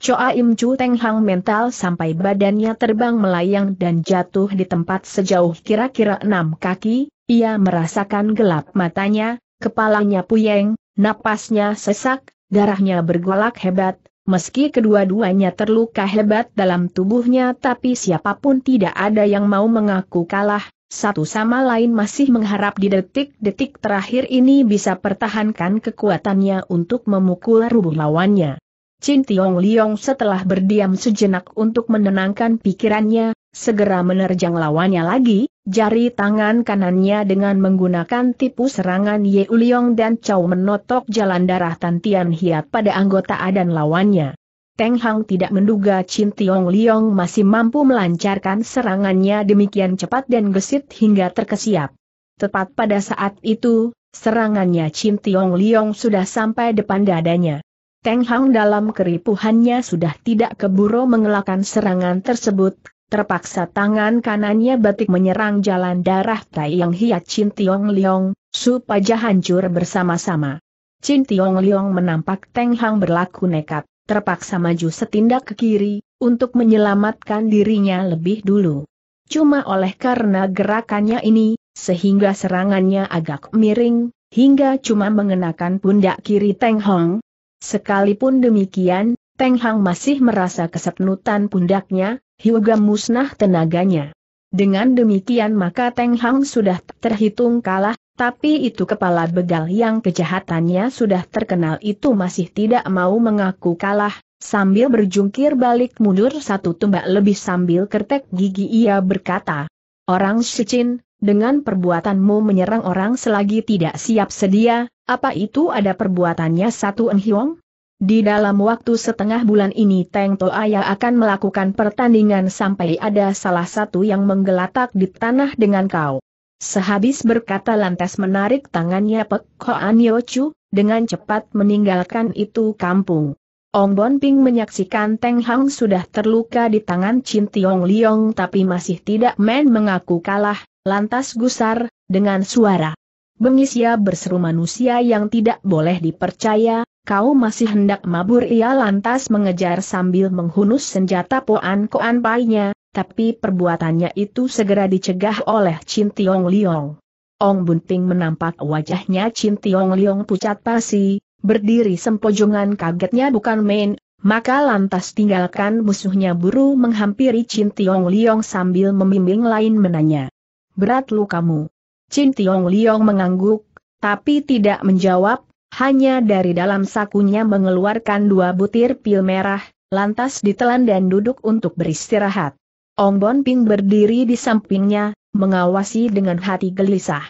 [SPEAKER 1] Choa Im Chu Teng Hang mental sampai badannya terbang melayang dan jatuh di tempat sejauh kira-kira enam kaki, ia merasakan gelap matanya, kepalanya puyeng, napasnya sesak, darahnya bergolak hebat, Meski kedua-duanya terluka hebat dalam tubuhnya tapi siapapun tidak ada yang mau mengaku kalah, satu sama lain masih mengharap di detik-detik terakhir ini bisa pertahankan kekuatannya untuk memukul rubuh lawannya. Chin Tiong Liong setelah berdiam sejenak untuk menenangkan pikirannya, Segera menerjang lawannya lagi, jari tangan kanannya dengan menggunakan tipu serangan Ye Uliong dan Chow menotok jalan darah Tan Tian Hiat pada anggota adan lawannya. Teng Hang tidak menduga Chin Tiong Liong masih mampu melancarkan serangannya demikian cepat dan gesit hingga terkesiap. Tepat pada saat itu, serangannya Chin Tiong Liong sudah sampai depan dadanya. Teng Hang dalam keripuhannya sudah tidak keburu mengelakkan serangan tersebut Terpaksa tangan kanannya batik menyerang jalan darah Tai Yang Hiat Chin Tiong Liong, supaya hancur bersama-sama. Chin Tiong Liong menampak Teng Hang berlaku nekat, terpaksa maju setindak ke kiri, untuk menyelamatkan dirinya lebih dulu. Cuma oleh karena gerakannya ini, sehingga serangannya agak miring, hingga cuma mengenakan pundak kiri Teng Hang. Sekalipun demikian, Teng Hang masih merasa kesepnutan pundaknya, Hyuga musnah tenaganya. Dengan demikian maka Teng Hang sudah terhitung kalah, tapi itu kepala begal yang kejahatannya sudah terkenal itu masih tidak mau mengaku kalah, sambil berjungkir balik mundur satu tumbak lebih sambil kertek gigi ia berkata, Orang Shichin, dengan perbuatanmu menyerang orang selagi tidak siap sedia, apa itu ada perbuatannya satu enghiong? Di dalam waktu setengah bulan ini Teng Toaya akan melakukan pertandingan sampai ada salah satu yang menggelatak di tanah dengan kau. Sehabis berkata lantas menarik tangannya Pek Koan Yochu, dengan cepat meninggalkan itu kampung. Ong Bon Ping menyaksikan Teng Hang sudah terluka di tangan Chin Tiong Liong tapi masih tidak men mengaku kalah, lantas gusar, dengan suara. Bengis ya berseru manusia yang tidak boleh dipercaya, kau masih hendak mabur ia lantas mengejar sambil menghunus senjata Poan Koan Painya, tapi perbuatannya itu segera dicegah oleh Chin Tiong Liong. Ong Bunting menampak wajahnya Chin Tiong Liong pucat pasi, berdiri sempojongan kagetnya bukan main, maka lantas tinggalkan musuhnya buru menghampiri Chin Tiong Liong sambil membimbing lain menanya. Berat lu kamu. Chin Tiong Liong mengangguk, tapi tidak menjawab, hanya dari dalam sakunya mengeluarkan dua butir pil merah, lantas ditelan dan duduk untuk beristirahat. Ong Bon Ping berdiri di sampingnya, mengawasi dengan hati gelisah.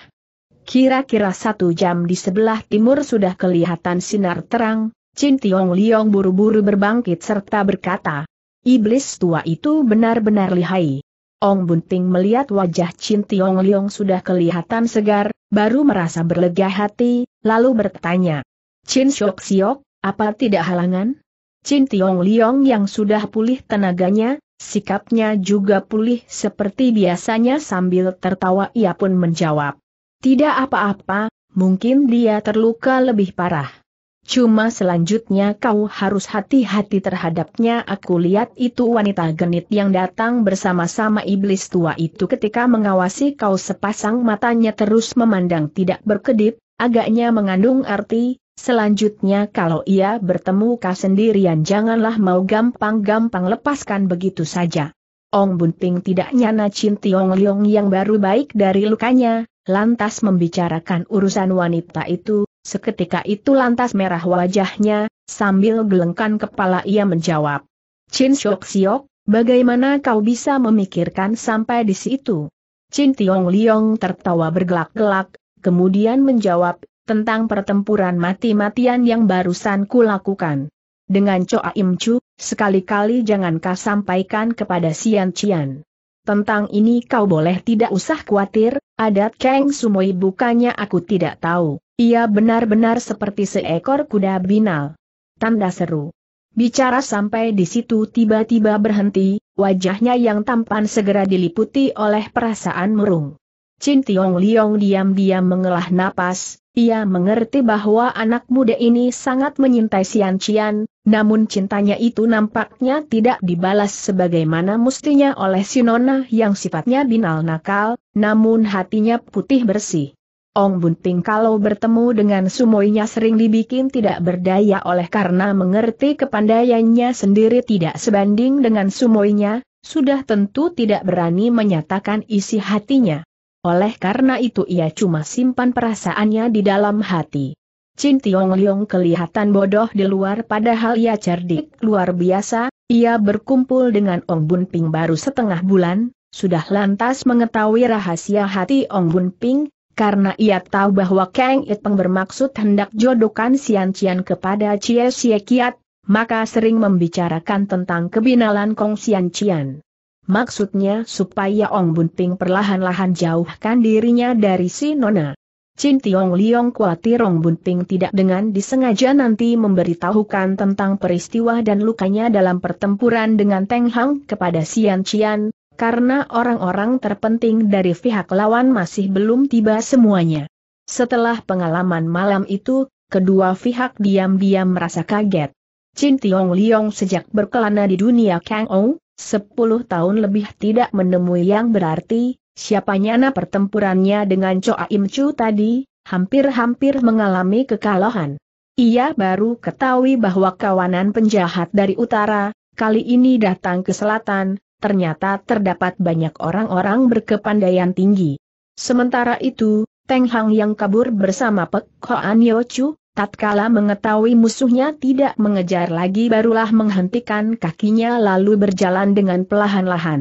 [SPEAKER 1] Kira-kira satu jam di sebelah timur sudah kelihatan sinar terang, Chin Tiong Liong buru-buru berbangkit serta berkata, Iblis tua itu benar-benar lihai. Ong Bunting melihat wajah Chin Tiong Liong sudah kelihatan segar, baru merasa berlega hati, lalu bertanya. Chin Siok Siok, apa tidak halangan? Chin Tiong Liong yang sudah pulih tenaganya, sikapnya juga pulih seperti biasanya sambil tertawa ia pun menjawab. Tidak apa-apa, mungkin dia terluka lebih parah. Cuma selanjutnya kau harus hati-hati terhadapnya aku lihat itu wanita genit yang datang bersama-sama iblis tua itu ketika mengawasi kau sepasang matanya terus memandang tidak berkedip, agaknya mengandung arti, selanjutnya kalau ia bertemu kau sendirian janganlah mau gampang-gampang lepaskan begitu saja. Ong Bunting tidak nyana Chin Ong Leong yang baru baik dari lukanya, lantas membicarakan urusan wanita itu, Seketika itu lantas merah wajahnya, sambil gelengkan kepala ia menjawab. Chin Shok Siok, bagaimana kau bisa memikirkan sampai di situ? Chin Tiong Liong tertawa bergelak-gelak, kemudian menjawab, tentang pertempuran mati-matian yang barusan kulakukan. Dengan Choa Im Chu, sekali-kali jangan kau sampaikan kepada Sian Cian. Tentang ini kau boleh tidak usah khawatir, adat Kang Sumoi bukannya aku tidak tahu. Ia benar-benar seperti seekor kuda binal. Tanda seru. Bicara sampai di situ tiba-tiba berhenti, wajahnya yang tampan segera diliputi oleh perasaan murung. Chin Tiong Liong diam-diam mengelah napas, ia mengerti bahwa anak muda ini sangat menyintai Sian Cian, namun cintanya itu nampaknya tidak dibalas sebagaimana mestinya oleh Sinona yang sifatnya binal nakal, namun hatinya putih bersih. Ong Bunting kalau bertemu dengan sumoinya sering dibikin tidak berdaya oleh karena mengerti kepandaiannya sendiri tidak sebanding dengan sumoinya, sudah tentu tidak berani menyatakan isi hatinya. Oleh karena itu ia cuma simpan perasaannya di dalam hati. Chin Tiong Liong kelihatan bodoh di luar padahal ia cerdik luar biasa, ia berkumpul dengan Ong Bun Ping baru setengah bulan, sudah lantas mengetahui rahasia hati Ong Bun Ping, karena ia tahu bahwa Kang Itpeng bermaksud hendak jodohkan Sian Cian kepada Cie Cie Kiat, maka sering membicarakan tentang kebinalan Kong Sian Cian. Maksudnya supaya Ong Bunping perlahan-lahan jauhkan dirinya dari si Nona. Chin Tiong Liong khawatir Ong Bunping tidak dengan disengaja nanti memberitahukan tentang peristiwa dan lukanya dalam pertempuran dengan Teng Hang kepada Sian Cian, karena orang-orang terpenting dari pihak lawan masih belum tiba semuanya. Setelah pengalaman malam itu, kedua pihak diam-diam merasa kaget. Chin Tiong Liong sejak berkelana di dunia Kang Ong, 10 tahun lebih tidak menemui yang berarti, siapa nyana pertempurannya dengan Choa Im Chu tadi, hampir-hampir mengalami kekalahan. Ia baru ketahui bahwa kawanan penjahat dari utara, kali ini datang ke selatan, ternyata terdapat banyak orang-orang berkepandaian tinggi. Sementara itu, Teng Hang yang kabur bersama Pek Hoan Yochu, tatkala mengetahui musuhnya tidak mengejar lagi barulah menghentikan kakinya lalu berjalan dengan pelan lahan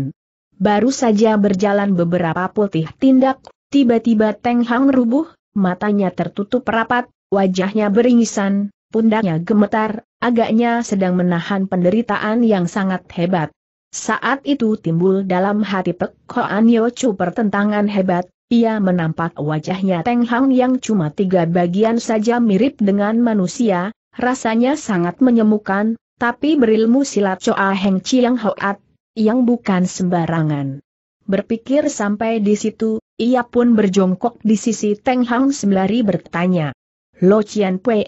[SPEAKER 1] Baru saja berjalan beberapa putih tindak, tiba-tiba Teng Hang rubuh, matanya tertutup rapat, wajahnya beringisan, pundaknya gemetar, agaknya sedang menahan penderitaan yang sangat hebat. Saat itu timbul dalam hati Pek Koan Chu pertentangan hebat, ia menampak wajahnya Teng Hang yang cuma tiga bagian saja mirip dengan manusia, rasanya sangat menyemukan, tapi berilmu silat Choa Heng Chiang Hoat, yang bukan sembarangan. Berpikir sampai di situ, ia pun berjongkok di sisi Teng Hang sembari bertanya. Lo Chian Pue,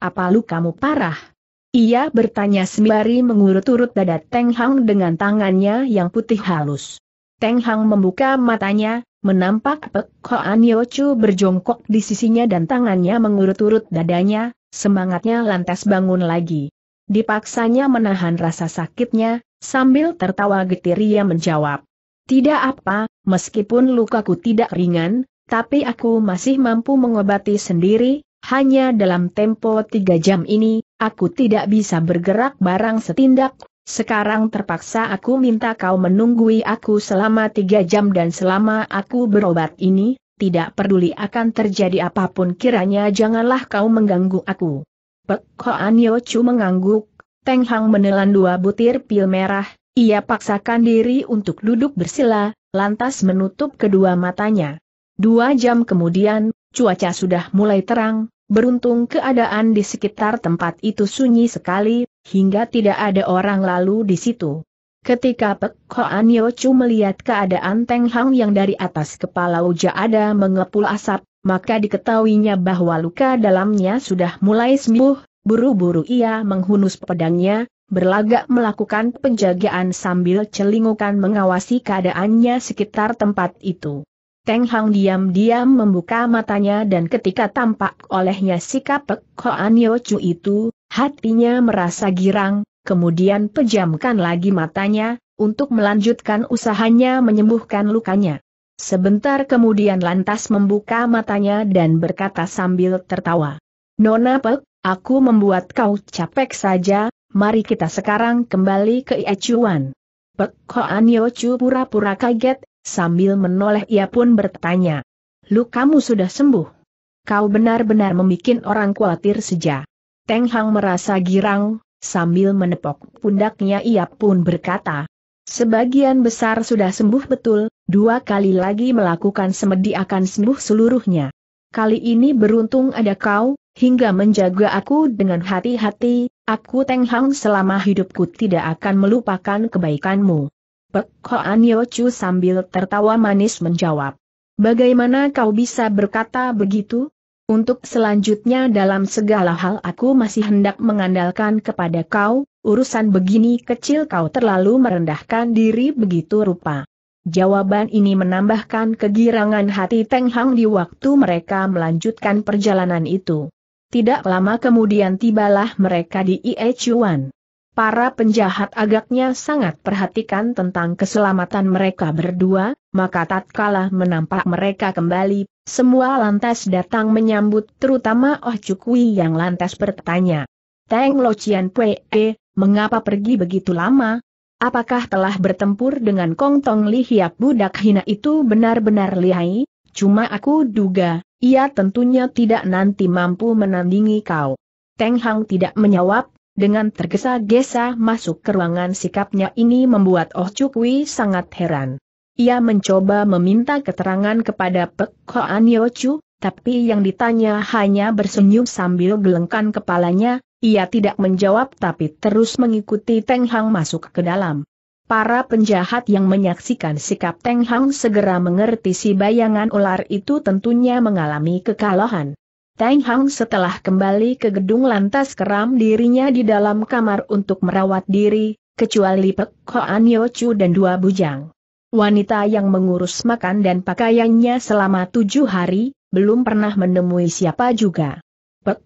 [SPEAKER 1] apa lu kamu parah? Ia bertanya sembari mengurut-urut dada Teng Hang dengan tangannya yang putih halus. Teng Hang membuka matanya, menampak Pek Koan Yochu berjongkok di sisinya dan tangannya mengurut-urut dadanya, semangatnya lantas bangun lagi. Dipaksanya menahan rasa sakitnya, sambil tertawa getir ia menjawab. Tidak apa, meskipun lukaku tidak ringan, tapi aku masih mampu mengobati sendiri, hanya dalam tempo tiga jam ini, aku tidak bisa bergerak barang setindak, sekarang terpaksa aku minta kau menunggui aku selama tiga jam dan selama aku berobat ini, tidak peduli akan terjadi apapun kiranya janganlah kau mengganggu aku. Pek Hoan Chu mengangguk, Teng Hang menelan dua butir pil merah, ia paksakan diri untuk duduk bersila, lantas menutup kedua matanya. Dua jam kemudian, cuaca sudah mulai terang, beruntung keadaan di sekitar tempat itu sunyi sekali, hingga tidak ada orang lalu di situ. Ketika Pek Koan Yochu melihat keadaan Teng Hang yang dari atas kepala Uja ada mengepul asap, maka diketahuinya bahwa luka dalamnya sudah mulai sembuh, buru-buru ia menghunus pedangnya, berlagak melakukan penjagaan sambil celingukan mengawasi keadaannya sekitar tempat itu. Kang Hang diam-diam membuka matanya dan ketika tampak olehnya sikap Pek Hoan Yo Chu itu, hatinya merasa girang, kemudian pejamkan lagi matanya, untuk melanjutkan usahanya menyembuhkan lukanya. Sebentar kemudian lantas membuka matanya dan berkata sambil tertawa. Nona Pek, aku membuat kau capek saja, mari kita sekarang kembali ke Iacuan. Pek Koan Yo Chu pura-pura kaget, Sambil menoleh ia pun bertanya. "Lu kamu sudah sembuh. Kau benar-benar membuat orang khawatir seja. Teng Hang merasa girang, sambil menepok pundaknya ia pun berkata. Sebagian besar sudah sembuh betul, dua kali lagi melakukan semedi akan sembuh seluruhnya. Kali ini beruntung ada kau, hingga menjaga aku dengan hati-hati, aku Teng Hang selama hidupku tidak akan melupakan kebaikanmu. Pek Hoan Chu sambil tertawa manis menjawab. Bagaimana kau bisa berkata begitu? Untuk selanjutnya dalam segala hal aku masih hendak mengandalkan kepada kau, urusan begini kecil kau terlalu merendahkan diri begitu rupa. Jawaban ini menambahkan kegirangan hati Teng Hang di waktu mereka melanjutkan perjalanan itu. Tidak lama kemudian tibalah mereka di Ie Chuan para penjahat agaknya sangat perhatikan tentang keselamatan mereka berdua, maka tatkala menampak mereka kembali, semua lantas datang menyambut terutama Oh Cukui yang lantas bertanya. Teng Lo Chian Pue, eh, mengapa pergi begitu lama? Apakah telah bertempur dengan Kong Tong Li Hiap budak hina itu benar-benar lihai? Cuma aku duga, ia tentunya tidak nanti mampu menandingi kau. Teng Hang tidak menjawab, dengan tergesa-gesa masuk ke ruangan sikapnya ini membuat Oh Chukwi sangat heran. Ia mencoba meminta keterangan kepada Pek Koan Yochu, tapi yang ditanya hanya bersenyum sambil gelengkan kepalanya, ia tidak menjawab tapi terus mengikuti Teng Hang masuk ke dalam. Para penjahat yang menyaksikan sikap Teng Hang segera mengerti si bayangan ular itu tentunya mengalami kekalahan. Teng Hang setelah kembali ke gedung lantas keram dirinya di dalam kamar untuk merawat diri, kecuali Pek Yo Chu dan dua bujang. Wanita yang mengurus makan dan pakaiannya selama tujuh hari, belum pernah menemui siapa juga. Pek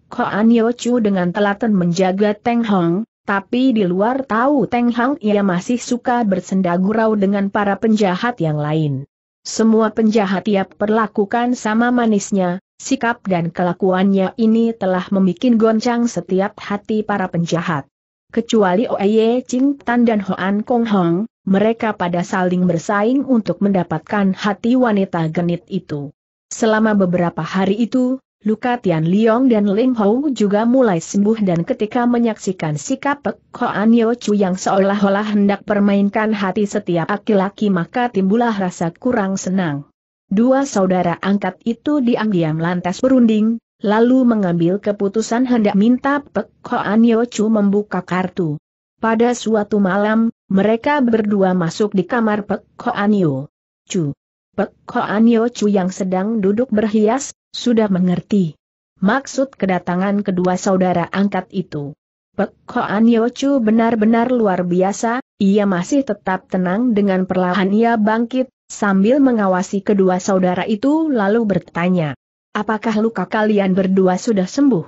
[SPEAKER 1] Yo Chu dengan telaten menjaga Teng Hang, tapi di luar tahu Teng Hang ia masih suka bersenda gurau dengan para penjahat yang lain. Semua penjahat ia perlakukan sama manisnya, Sikap dan kelakuannya ini telah membuat goncang setiap hati para penjahat. Kecuali Oeye Ching Tan dan Hoan Kong Hong, mereka pada saling bersaing untuk mendapatkan hati wanita genit itu. Selama beberapa hari itu, luka Tian Liong dan Lim Hou juga mulai sembuh dan ketika menyaksikan sikap Pek Hoan Yo Chu yang seolah-olah hendak permainkan hati setiap laki-laki maka timbullah rasa kurang senang. Dua saudara angkat itu diam-diam lantas berunding, lalu mengambil keputusan hendak minta Pek Koan Chu membuka kartu. Pada suatu malam, mereka berdua masuk di kamar Pek Koan Yochu. Pek Koan Chu yang sedang duduk berhias, sudah mengerti maksud kedatangan kedua saudara angkat itu. Pek Koan Chu benar-benar luar biasa, ia masih tetap tenang dengan perlahan ia bangkit, sambil mengawasi kedua saudara itu lalu bertanya, apakah luka kalian berdua sudah sembuh?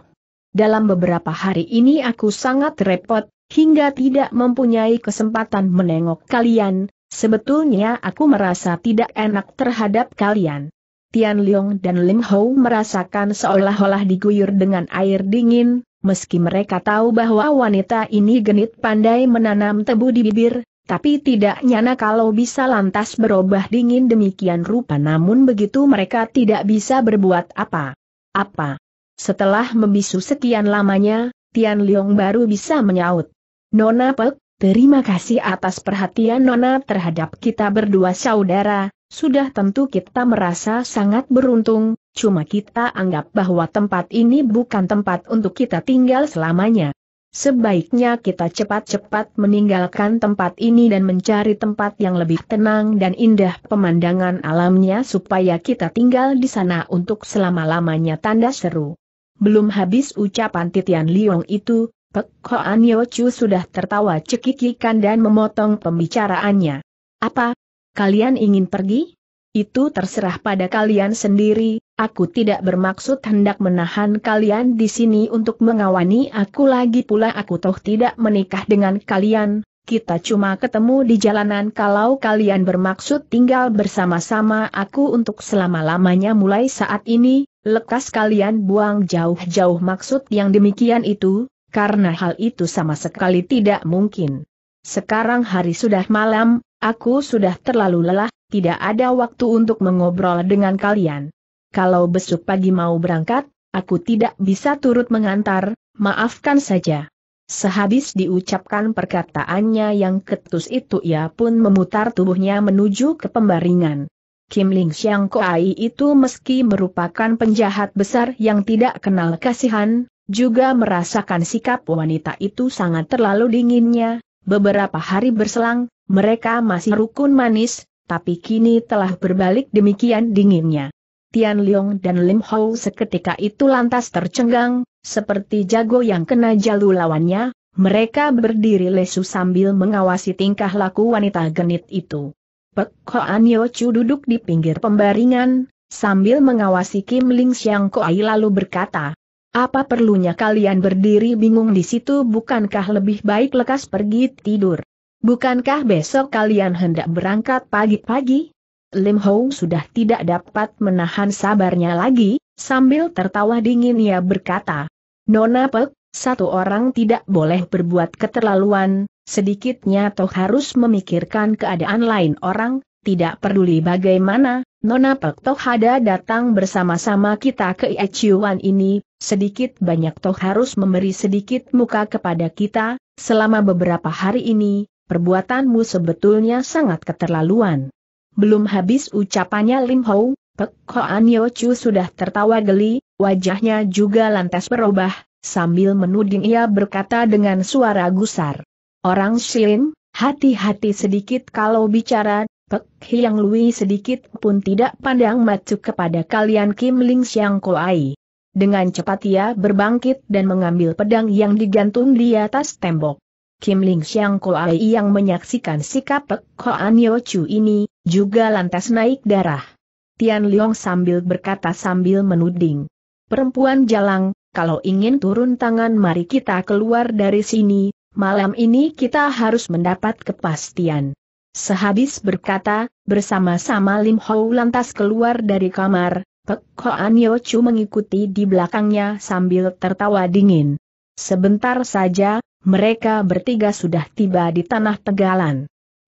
[SPEAKER 1] Dalam beberapa hari ini aku sangat repot, hingga tidak mempunyai kesempatan menengok kalian, sebetulnya aku merasa tidak enak terhadap kalian. Tian Leong dan Lim Hou merasakan seolah-olah diguyur dengan air dingin, meski mereka tahu bahwa wanita ini genit pandai menanam tebu di bibir, tapi tidak nyana kalau bisa lantas berubah dingin demikian rupa namun begitu mereka tidak bisa berbuat apa. Apa? Setelah membisu sekian lamanya, Tian Liong baru bisa menyaut. Nona Pek, terima kasih atas perhatian Nona terhadap kita berdua saudara, sudah tentu kita merasa sangat beruntung, cuma kita anggap bahwa tempat ini bukan tempat untuk kita tinggal selamanya. Sebaiknya kita cepat-cepat meninggalkan tempat ini dan mencari tempat yang lebih tenang dan indah pemandangan alamnya supaya kita tinggal di sana untuk selama-lamanya tanda seru. Belum habis ucapan Titian Liong itu, Pek Hoan Yo sudah tertawa cekikikan dan memotong pembicaraannya. Apa? Kalian ingin pergi? Itu terserah pada kalian sendiri, Aku tidak bermaksud hendak menahan kalian di sini untuk mengawani aku lagi pula aku toh tidak menikah dengan kalian, kita cuma ketemu di jalanan kalau kalian bermaksud tinggal bersama-sama aku untuk selama-lamanya mulai saat ini, lekas kalian buang jauh-jauh maksud yang demikian itu, karena hal itu sama sekali tidak mungkin. Sekarang hari sudah malam, aku sudah terlalu lelah, tidak ada waktu untuk mengobrol dengan kalian kalau besok pagi mau berangkat, aku tidak bisa turut mengantar, maafkan saja. Sehabis diucapkan perkataannya yang ketus itu ia pun memutar tubuhnya menuju ke pembaringan. Kim Ling Xiang Koai itu meski merupakan penjahat besar yang tidak kenal kasihan, juga merasakan sikap wanita itu sangat terlalu dinginnya. Beberapa hari berselang, mereka masih rukun manis, tapi kini telah berbalik demikian dinginnya. Tian Leong dan Lim Hou seketika itu lantas tercengang, seperti jago yang kena jalu lawannya, mereka berdiri lesu sambil mengawasi tingkah laku wanita genit itu. Pek An Yo Chu duduk di pinggir pembaringan, sambil mengawasi Kim Ling Xiang Koai lalu berkata, apa perlunya kalian berdiri bingung di situ bukankah lebih baik lekas pergi tidur? Bukankah besok kalian hendak berangkat pagi-pagi? Lim Hou sudah tidak dapat menahan sabarnya lagi, sambil tertawa dingin ia berkata, Nona Pek, satu orang tidak boleh berbuat keterlaluan, sedikitnya toh harus memikirkan keadaan lain orang, tidak peduli bagaimana, Nona Pek toh ada datang bersama-sama kita ke Ieciuan ini, sedikit banyak toh harus memberi sedikit muka kepada kita, selama beberapa hari ini, perbuatanmu sebetulnya sangat keterlaluan. Belum habis ucapannya Lim Hou, Pek An Yo Chu sudah tertawa geli, wajahnya juga lantas berubah, sambil menuding ia berkata dengan suara gusar. Orang Shilin, hati-hati sedikit kalau bicara, Pek Hiang Lui sedikit pun tidak pandang matu kepada kalian Kim Ling Xiang Ai. Dengan cepat ia berbangkit dan mengambil pedang yang digantung di atas tembok. Kim Ling Xiang Ai yang menyaksikan sikap Pek An Yo Chu ini, juga lantas naik darah. Tian Liong sambil berkata sambil menuding. Perempuan jalang, kalau ingin turun tangan mari kita keluar dari sini, malam ini kita harus mendapat kepastian. Sehabis berkata, bersama-sama Lim Hou lantas keluar dari kamar, Pek An Yo Chu mengikuti di belakangnya sambil tertawa dingin. Sebentar saja, mereka bertiga sudah tiba di tanah tegalan.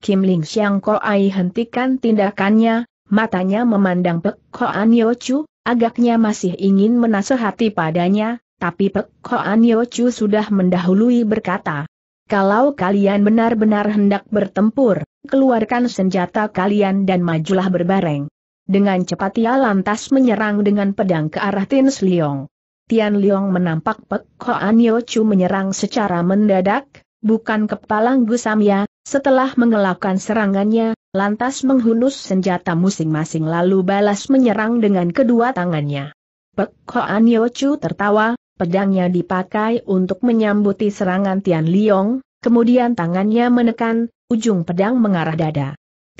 [SPEAKER 1] Kim Ling Xiang Koai hentikan tindakannya, matanya memandang Pek Koan Chu, agaknya masih ingin menasehati padanya, tapi Pek Koan Chu sudah mendahului berkata, kalau kalian benar-benar hendak bertempur, keluarkan senjata kalian dan majulah berbareng. Dengan cepat ia lantas menyerang dengan pedang ke arah Tin Sliong. Tian Liong menampak Pek Koan Chu menyerang secara mendadak, bukan kepalang ya? Setelah mengelakkan serangannya, lantas menghunus senjata masing-masing lalu balas menyerang dengan kedua tangannya. Pek Hoan Chu tertawa, pedangnya dipakai untuk menyambuti serangan Tian Liong, kemudian tangannya menekan, ujung pedang mengarah dada.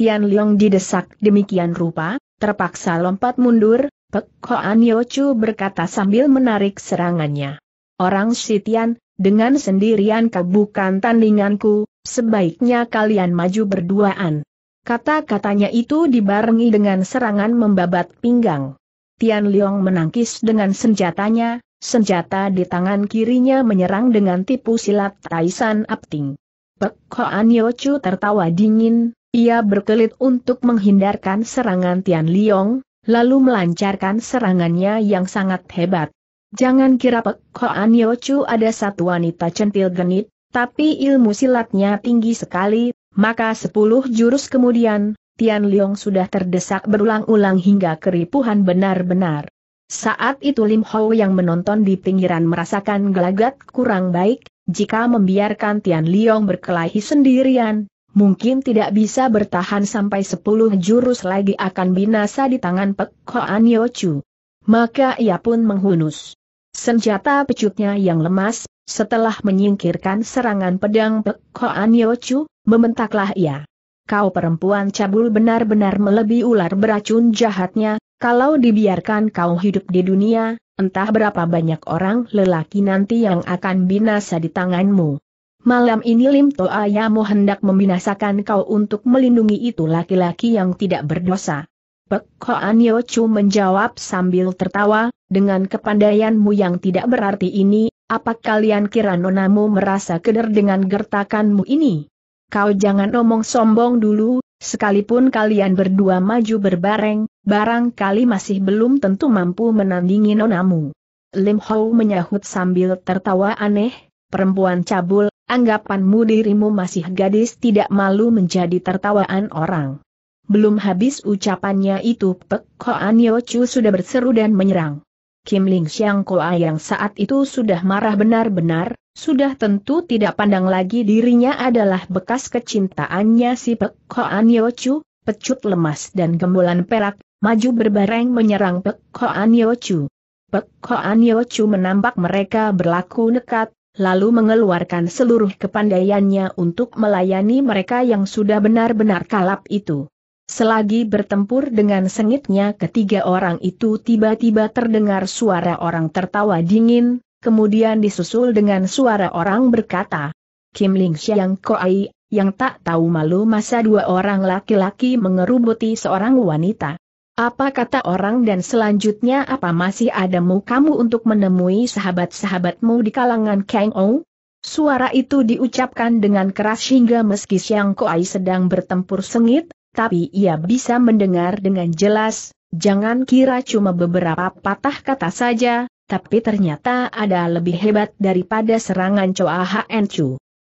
[SPEAKER 1] Tian Liong didesak demikian rupa, terpaksa lompat mundur, Pek Hoan Chu berkata sambil menarik serangannya. Orang Sitian, dengan sendirian kau bukan tandinganku, sebaiknya kalian maju berduaan. Kata-katanya itu dibarengi dengan serangan membabat pinggang. Tian Liong menangkis dengan senjatanya, senjata di tangan kirinya menyerang dengan tipu silat Taisan Apting. Pek Koan Yochu tertawa dingin, ia berkelit untuk menghindarkan serangan Tian Liong, lalu melancarkan serangannya yang sangat hebat. Jangan kira Pek Koan Yochu ada satu wanita centil genit, tapi ilmu silatnya tinggi sekali, maka sepuluh jurus kemudian, Tian Liong sudah terdesak berulang-ulang hingga keripuhan benar-benar. Saat itu Lim Hou yang menonton di pinggiran merasakan gelagat kurang baik, jika membiarkan Tian Liong berkelahi sendirian, mungkin tidak bisa bertahan sampai sepuluh jurus lagi akan binasa di tangan Pek Koan Yochu. Maka ia pun menghunus. Senjata pecutnya yang lemas, setelah menyingkirkan serangan pedang Pekoan Yochu, membentaklah ia. Kau perempuan cabul benar-benar melebihi ular beracun jahatnya, kalau dibiarkan kau hidup di dunia, entah berapa banyak orang lelaki nanti yang akan binasa di tanganmu. Malam ini Lim Toayamu hendak membinasakan kau untuk melindungi itu laki-laki yang tidak berdosa. Pek Hoan Yo Chu menjawab sambil tertawa, dengan kepandaianmu yang tidak berarti ini, apa kalian kira nonamu merasa keder dengan gertakanmu ini? Kau jangan omong sombong dulu, sekalipun kalian berdua maju berbareng, barangkali masih belum tentu mampu menandingi nonamu. Lim Hou menyahut sambil tertawa aneh, perempuan cabul, anggapanmu dirimu masih gadis tidak malu menjadi tertawaan orang. Belum habis ucapannya itu Pek Koan Yochu sudah berseru dan menyerang. Kim Ling Xiang Koa yang saat itu sudah marah benar-benar, sudah tentu tidak pandang lagi dirinya adalah bekas kecintaannya si Pek Koan Yochu, pecut lemas dan gembulan perak, maju berbareng menyerang Pek Koan Yochu. Pek Koan Yochu menampak mereka berlaku nekat, lalu mengeluarkan seluruh kepandaiannya untuk melayani mereka yang sudah benar-benar kalap itu. Selagi bertempur dengan sengitnya ketiga orang itu tiba-tiba terdengar suara orang tertawa dingin, kemudian disusul dengan suara orang berkata, Kim Ling Xiang Koai, yang tak tahu malu masa dua orang laki-laki mengerubuti seorang wanita. Apa kata orang dan selanjutnya apa masih adamu kamu untuk menemui sahabat-sahabatmu di kalangan Kang Ou? Suara itu diucapkan dengan keras hingga meski Xiang Koai sedang bertempur sengit, tapi ia bisa mendengar dengan jelas, jangan kira cuma beberapa patah kata saja, tapi ternyata ada lebih hebat daripada serangan Choa Hn Chu.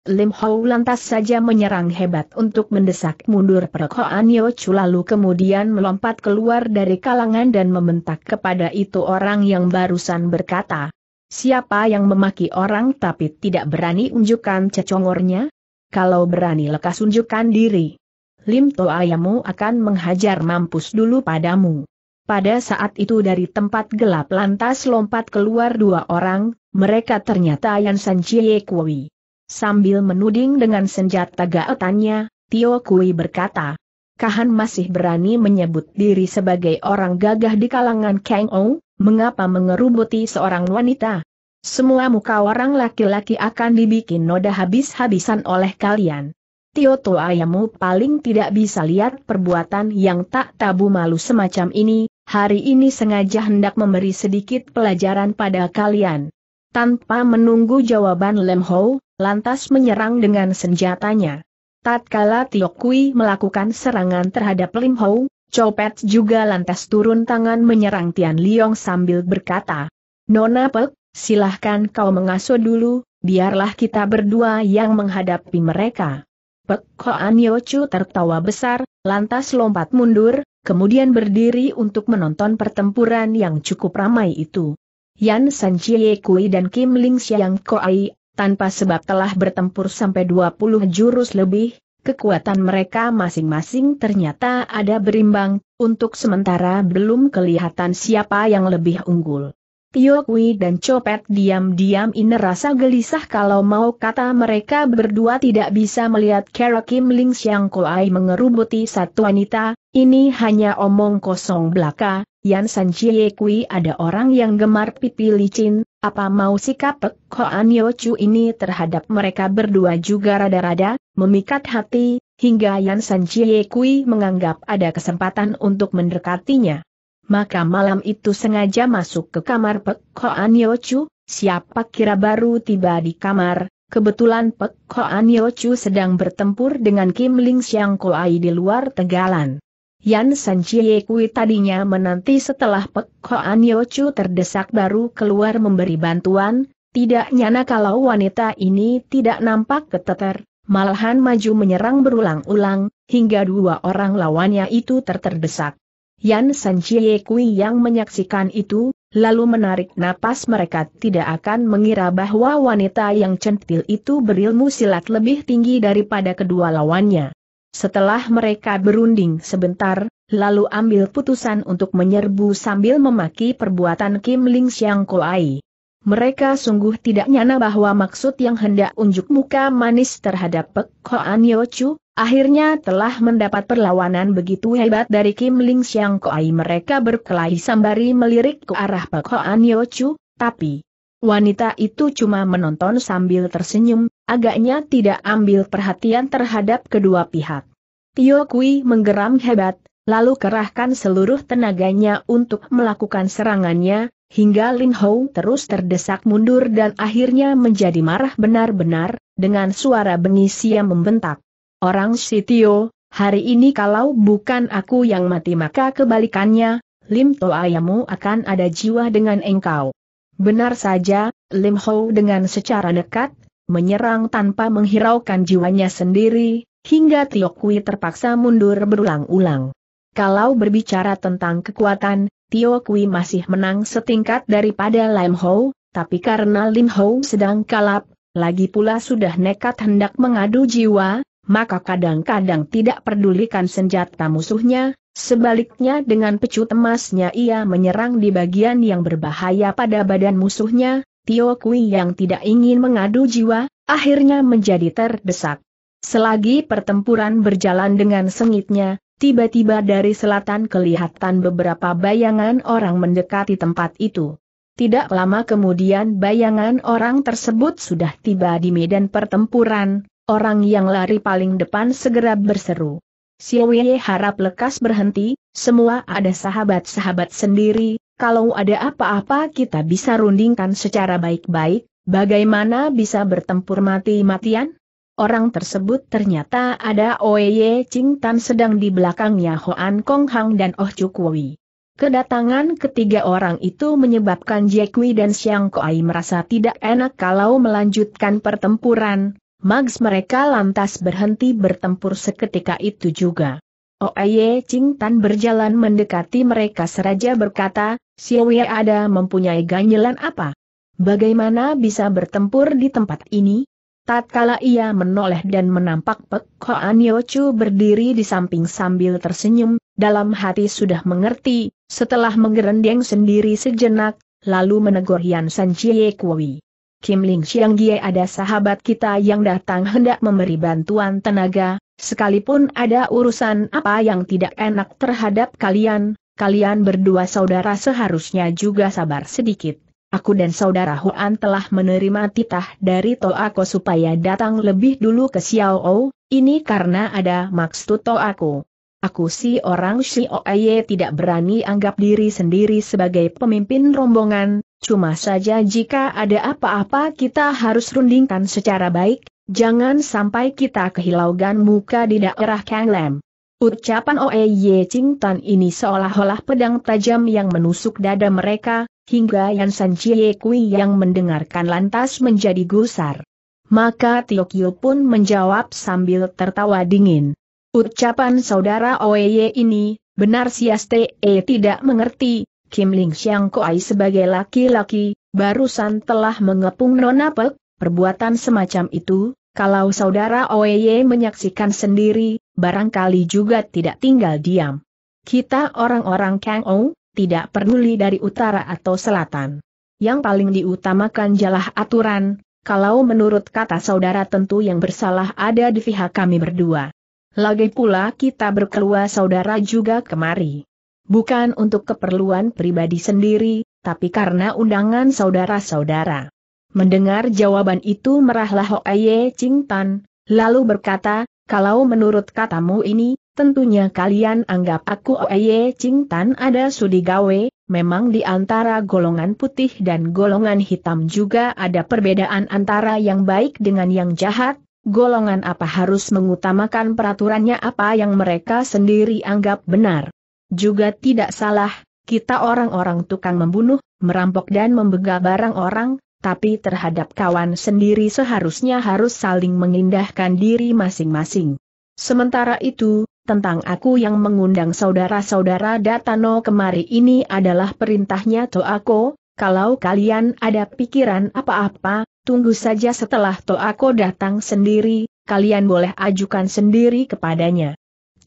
[SPEAKER 1] Lim Hou lantas saja menyerang hebat untuk mendesak mundur perkoan Yo Chu lalu kemudian melompat keluar dari kalangan dan membentak kepada itu orang yang barusan berkata, Siapa yang memaki orang tapi tidak berani unjukkan cecongornya? Kalau berani lekas unjukkan diri. Lim Ayamu akan menghajar mampus dulu padamu. Pada saat itu dari tempat gelap lantas lompat keluar dua orang, mereka ternyata Yan San Chie Kui. Sambil menuding dengan senjata gaetannya, Tio Kui berkata, Kahan masih berani menyebut diri sebagai orang gagah di kalangan Kang Ou, mengapa mengerubuti seorang wanita? Semua muka orang laki-laki akan dibikin noda habis-habisan oleh kalian. Tio ayamu paling tidak bisa lihat perbuatan yang tak tabu malu semacam ini, hari ini sengaja hendak memberi sedikit pelajaran pada kalian. Tanpa menunggu jawaban Lem Ho, lantas menyerang dengan senjatanya. Tatkala Tio Kui melakukan serangan terhadap Lim Ho, Copet juga lantas turun tangan menyerang Tian Liong sambil berkata, Nona Pek, silahkan kau mengasuh dulu, biarlah kita berdua yang menghadapi mereka. Pek Koan Yochu tertawa besar, lantas lompat mundur, kemudian berdiri untuk menonton pertempuran yang cukup ramai itu. Yan San Chie Kui dan Kim Ling Xiang Koai, tanpa sebab telah bertempur sampai 20 jurus lebih, kekuatan mereka masing-masing ternyata ada berimbang, untuk sementara belum kelihatan siapa yang lebih unggul. Kui dan Copet diam-diam ini rasa gelisah kalau mau kata mereka berdua tidak bisa melihat Kara Kim Ling Siang Koai mengerubuti satu wanita, ini hanya omong kosong belaka, Yan San Chie Kui ada orang yang gemar pipi licin, apa mau sikap Ko Koan Yo Chu ini terhadap mereka berdua juga rada-rada, memikat hati, hingga Yan San Chie Kui menganggap ada kesempatan untuk mendekatinya maka malam itu sengaja masuk ke kamar Pek Koan Yochu, siapa kira baru tiba di kamar, kebetulan Pek Koan Yochu sedang bertempur dengan Kim Ling Siang Ai di luar tegalan. Yan San Chie Kui tadinya menanti setelah Pek Koan Yochu terdesak baru keluar memberi bantuan, tidak nyana kalau wanita ini tidak nampak keteter, malahan maju menyerang berulang-ulang, hingga dua orang lawannya itu terterdesak. Yan San Jie Kui yang menyaksikan itu, lalu menarik napas mereka tidak akan mengira bahwa wanita yang centil itu berilmu silat lebih tinggi daripada kedua lawannya. Setelah mereka berunding sebentar, lalu ambil putusan untuk menyerbu sambil memaki perbuatan Kim Ling Xiang Koai. Mereka sungguh tidak nyana bahwa maksud yang hendak unjuk muka manis terhadap Pek Koan Yochu, Akhirnya telah mendapat perlawanan begitu hebat dari Kim Ling Xiang Koai mereka berkelahi sambari melirik ke arah Pak Hoan Yo Chu, tapi wanita itu cuma menonton sambil tersenyum, agaknya tidak ambil perhatian terhadap kedua pihak. Tio Kui menggeram hebat, lalu kerahkan seluruh tenaganya untuk melakukan serangannya, hingga Lin Hou terus terdesak mundur dan akhirnya menjadi marah benar-benar, dengan suara bengis yang membentak. Orang Sitio, hari ini kalau bukan aku yang mati maka kebalikannya, Lim To Ayamu akan ada jiwa dengan engkau. Benar saja, Lim Ho dengan secara dekat, menyerang tanpa menghiraukan jiwanya sendiri, hingga Tio Kui terpaksa mundur berulang-ulang. Kalau berbicara tentang kekuatan, Tio Kui masih menang setingkat daripada Lim Ho, tapi karena Lim Ho sedang kalap, lagi pula sudah nekat hendak mengadu jiwa, maka kadang-kadang tidak pedulikan senjata musuhnya, sebaliknya dengan pecut emasnya ia menyerang di bagian yang berbahaya pada badan musuhnya, Tio Kui yang tidak ingin mengadu jiwa, akhirnya menjadi terdesak. Selagi pertempuran berjalan dengan sengitnya, tiba-tiba dari selatan kelihatan beberapa bayangan orang mendekati tempat itu. Tidak lama kemudian bayangan orang tersebut sudah tiba di medan pertempuran, Orang yang lari paling depan segera berseru. Siweye harap lekas berhenti, semua ada sahabat-sahabat sendiri, kalau ada apa-apa kita bisa rundingkan secara baik-baik, bagaimana bisa bertempur mati-matian? Orang tersebut ternyata ada Oye Ching Tan sedang di belakangnya Hoan Kong Hang dan Oh Chukwi. Kedatangan ketiga orang itu menyebabkan Jekwi dan Siang Koai merasa tidak enak kalau melanjutkan pertempuran, Mags mereka lantas berhenti bertempur seketika itu juga. Oye Ching Tan berjalan mendekati mereka seraja berkata, Siwe ada mempunyai ganjelan apa? Bagaimana bisa bertempur di tempat ini? Tatkala ia menoleh dan menampak Pek Koan Yochu berdiri di samping sambil tersenyum, dalam hati sudah mengerti, setelah menggerendeng sendiri sejenak, lalu menegur Yan San Chie Kui. Kim Ling Xiang Gie ada sahabat kita yang datang hendak memberi bantuan tenaga, sekalipun ada urusan apa yang tidak enak terhadap kalian, kalian berdua saudara seharusnya juga sabar sedikit. Aku dan saudara Huan telah menerima titah dari Toako supaya datang lebih dulu ke Xiao ini karena ada maksud Toako. Aku si orang Xiao Aye tidak berani anggap diri sendiri sebagai pemimpin rombongan, Cuma saja jika ada apa-apa kita harus rundingkan secara baik, jangan sampai kita kehilauan muka di daerah Kang Ucapan Oe Ye Ching Tan ini seolah-olah pedang tajam yang menusuk dada mereka, hingga Yan San Chie Kui yang mendengarkan lantas menjadi gusar. Maka Tio Kiu pun menjawab sambil tertawa dingin. Ucapan saudara Oe Ye ini, benar si Aste eh, tidak mengerti, Kim Ling Xiang Koai sebagai laki-laki, barusan telah mengepung Nona Pek, perbuatan semacam itu, kalau saudara Oye menyaksikan sendiri, barangkali juga tidak tinggal diam. Kita orang-orang Kang Ou, tidak peduli dari utara atau selatan. Yang paling diutamakan jalah aturan, kalau menurut kata saudara tentu yang bersalah ada di pihak kami berdua. Lagi pula kita berkeluar saudara juga kemari bukan untuk keperluan pribadi sendiri, tapi karena undangan saudara-saudara. Mendengar jawaban itu merahlah Hoaye Ching Tan, lalu berkata, kalau menurut katamu ini, tentunya kalian anggap aku Hoaye Ching Tan ada sudi gawe, memang di antara golongan putih dan golongan hitam juga ada perbedaan antara yang baik dengan yang jahat, golongan apa harus mengutamakan peraturannya apa yang mereka sendiri anggap benar. Juga tidak salah, kita orang-orang tukang membunuh, merampok dan membegal barang orang, tapi terhadap kawan sendiri seharusnya harus saling mengindahkan diri masing-masing. Sementara itu, tentang aku yang mengundang saudara-saudara Datano kemari ini adalah perintahnya Toako, kalau kalian ada pikiran apa-apa, tunggu saja setelah Toako datang sendiri, kalian boleh ajukan sendiri kepadanya.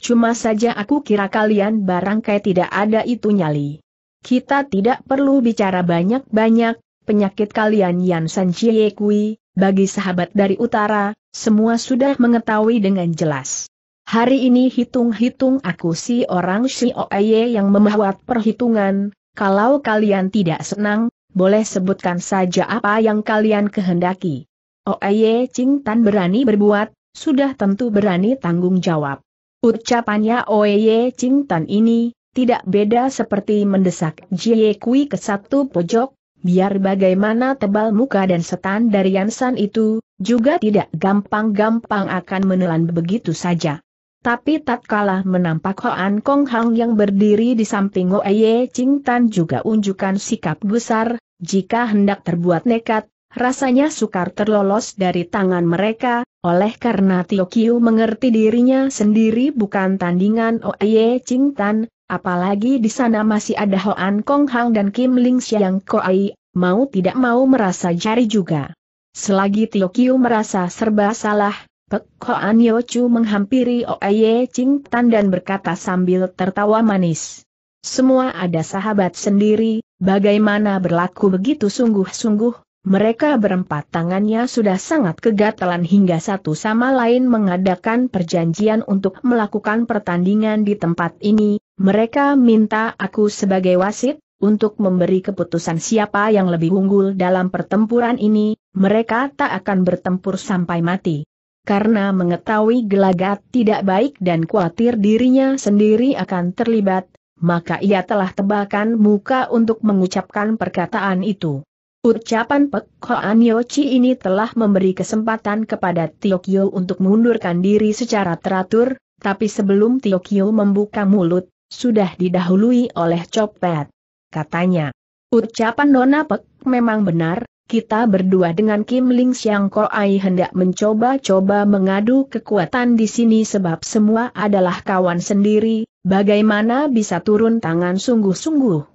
[SPEAKER 1] Cuma saja aku kira kalian barangkali tidak ada itu nyali. Kita tidak perlu bicara banyak-banyak, penyakit kalian Yan San Chie Kui, bagi sahabat dari utara, semua sudah mengetahui dengan jelas. Hari ini hitung-hitung aku si orang si Oye yang membuat perhitungan, kalau kalian tidak senang, boleh sebutkan saja apa yang kalian kehendaki. Oye Ching Tan berani berbuat, sudah tentu berani tanggung jawab. Ucapannya Oye Cintan ini, tidak beda seperti mendesak Jie Kui ke satu pojok, biar bagaimana tebal muka dan setan dari Yansan itu, juga tidak gampang-gampang akan menelan begitu saja. Tapi tak kalah menampak Hoan Kong Hang yang berdiri di samping Oye Cintan juga unjukkan sikap gusar, jika hendak terbuat nekat, Rasanya sukar terlolos dari tangan mereka, oleh karena Tio Kiu mengerti dirinya sendiri bukan tandingan Oye Ching Tan, apalagi di sana masih ada Hoan Kong Hang dan Kim Ling Siang Koai, mau tidak mau merasa jari juga. Selagi Tio Kiu merasa serba salah, Pek Hoan Chu menghampiri Oye Ching Tan dan berkata sambil tertawa manis. Semua ada sahabat sendiri, bagaimana berlaku begitu sungguh-sungguh, mereka berempat tangannya sudah sangat kegatalan hingga satu sama lain mengadakan perjanjian untuk melakukan pertandingan di tempat ini. Mereka minta aku sebagai wasit, untuk memberi keputusan siapa yang lebih unggul dalam pertempuran ini, mereka tak akan bertempur sampai mati. Karena mengetahui gelagat tidak baik dan khawatir dirinya sendiri akan terlibat, maka ia telah tebakan muka untuk mengucapkan perkataan itu. Ucapan Pek Hoan Yochi ini telah memberi kesempatan kepada Tiokyo untuk mundurkan diri secara teratur, tapi sebelum Tiokyo membuka mulut, sudah didahului oleh Copet. Katanya, ucapan Nona Pek memang benar, kita berdua dengan Kim Ling Siang Ai hendak mencoba-coba mengadu kekuatan di sini sebab semua adalah kawan sendiri, bagaimana bisa turun tangan sungguh-sungguh.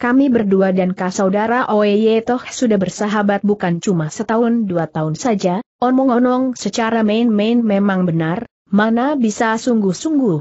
[SPEAKER 1] Kami berdua dan kak saudara Oeye Toh sudah bersahabat bukan cuma setahun dua tahun saja, Omong-omong, secara main-main memang benar, mana bisa sungguh-sungguh.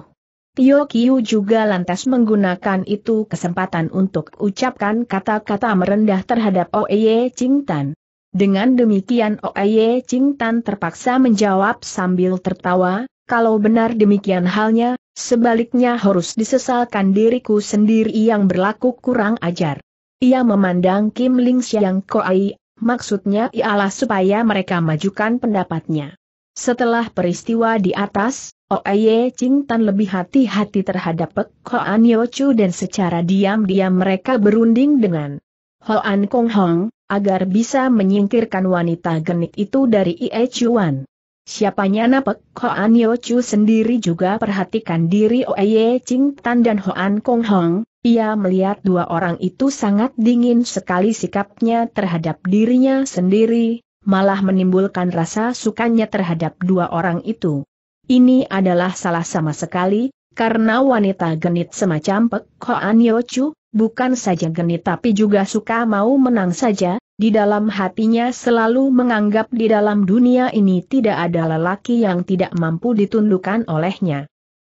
[SPEAKER 1] Tio Kiu juga lantas menggunakan itu kesempatan untuk ucapkan kata-kata merendah terhadap Oeye Tan. Dengan demikian Oeye Tan terpaksa menjawab sambil tertawa, kalau benar demikian halnya, Sebaliknya harus disesalkan diriku sendiri yang berlaku kurang ajar. Ia memandang Kim Ling Siang Koai, maksudnya ialah supaya mereka majukan pendapatnya. Setelah peristiwa di atas, Oaye Ching Tan lebih hati-hati terhadap Pek Hoan Yochu dan secara diam-diam mereka berunding dengan Hoan Kong Hong, agar bisa menyingkirkan wanita genit itu dari Ie Chuan. Siapanya Napek, Hoan Yo Chu sendiri juga perhatikan diri Oye Ching Tan dan Hoan Kong Hong, ia melihat dua orang itu sangat dingin sekali sikapnya terhadap dirinya sendiri, malah menimbulkan rasa sukanya terhadap dua orang itu. Ini adalah salah sama sekali, karena wanita genit semacam Pek Hoan Yo Chu, bukan saja genit tapi juga suka mau menang saja, di dalam hatinya selalu menganggap di dalam dunia ini tidak ada lelaki yang tidak mampu ditundukkan olehnya.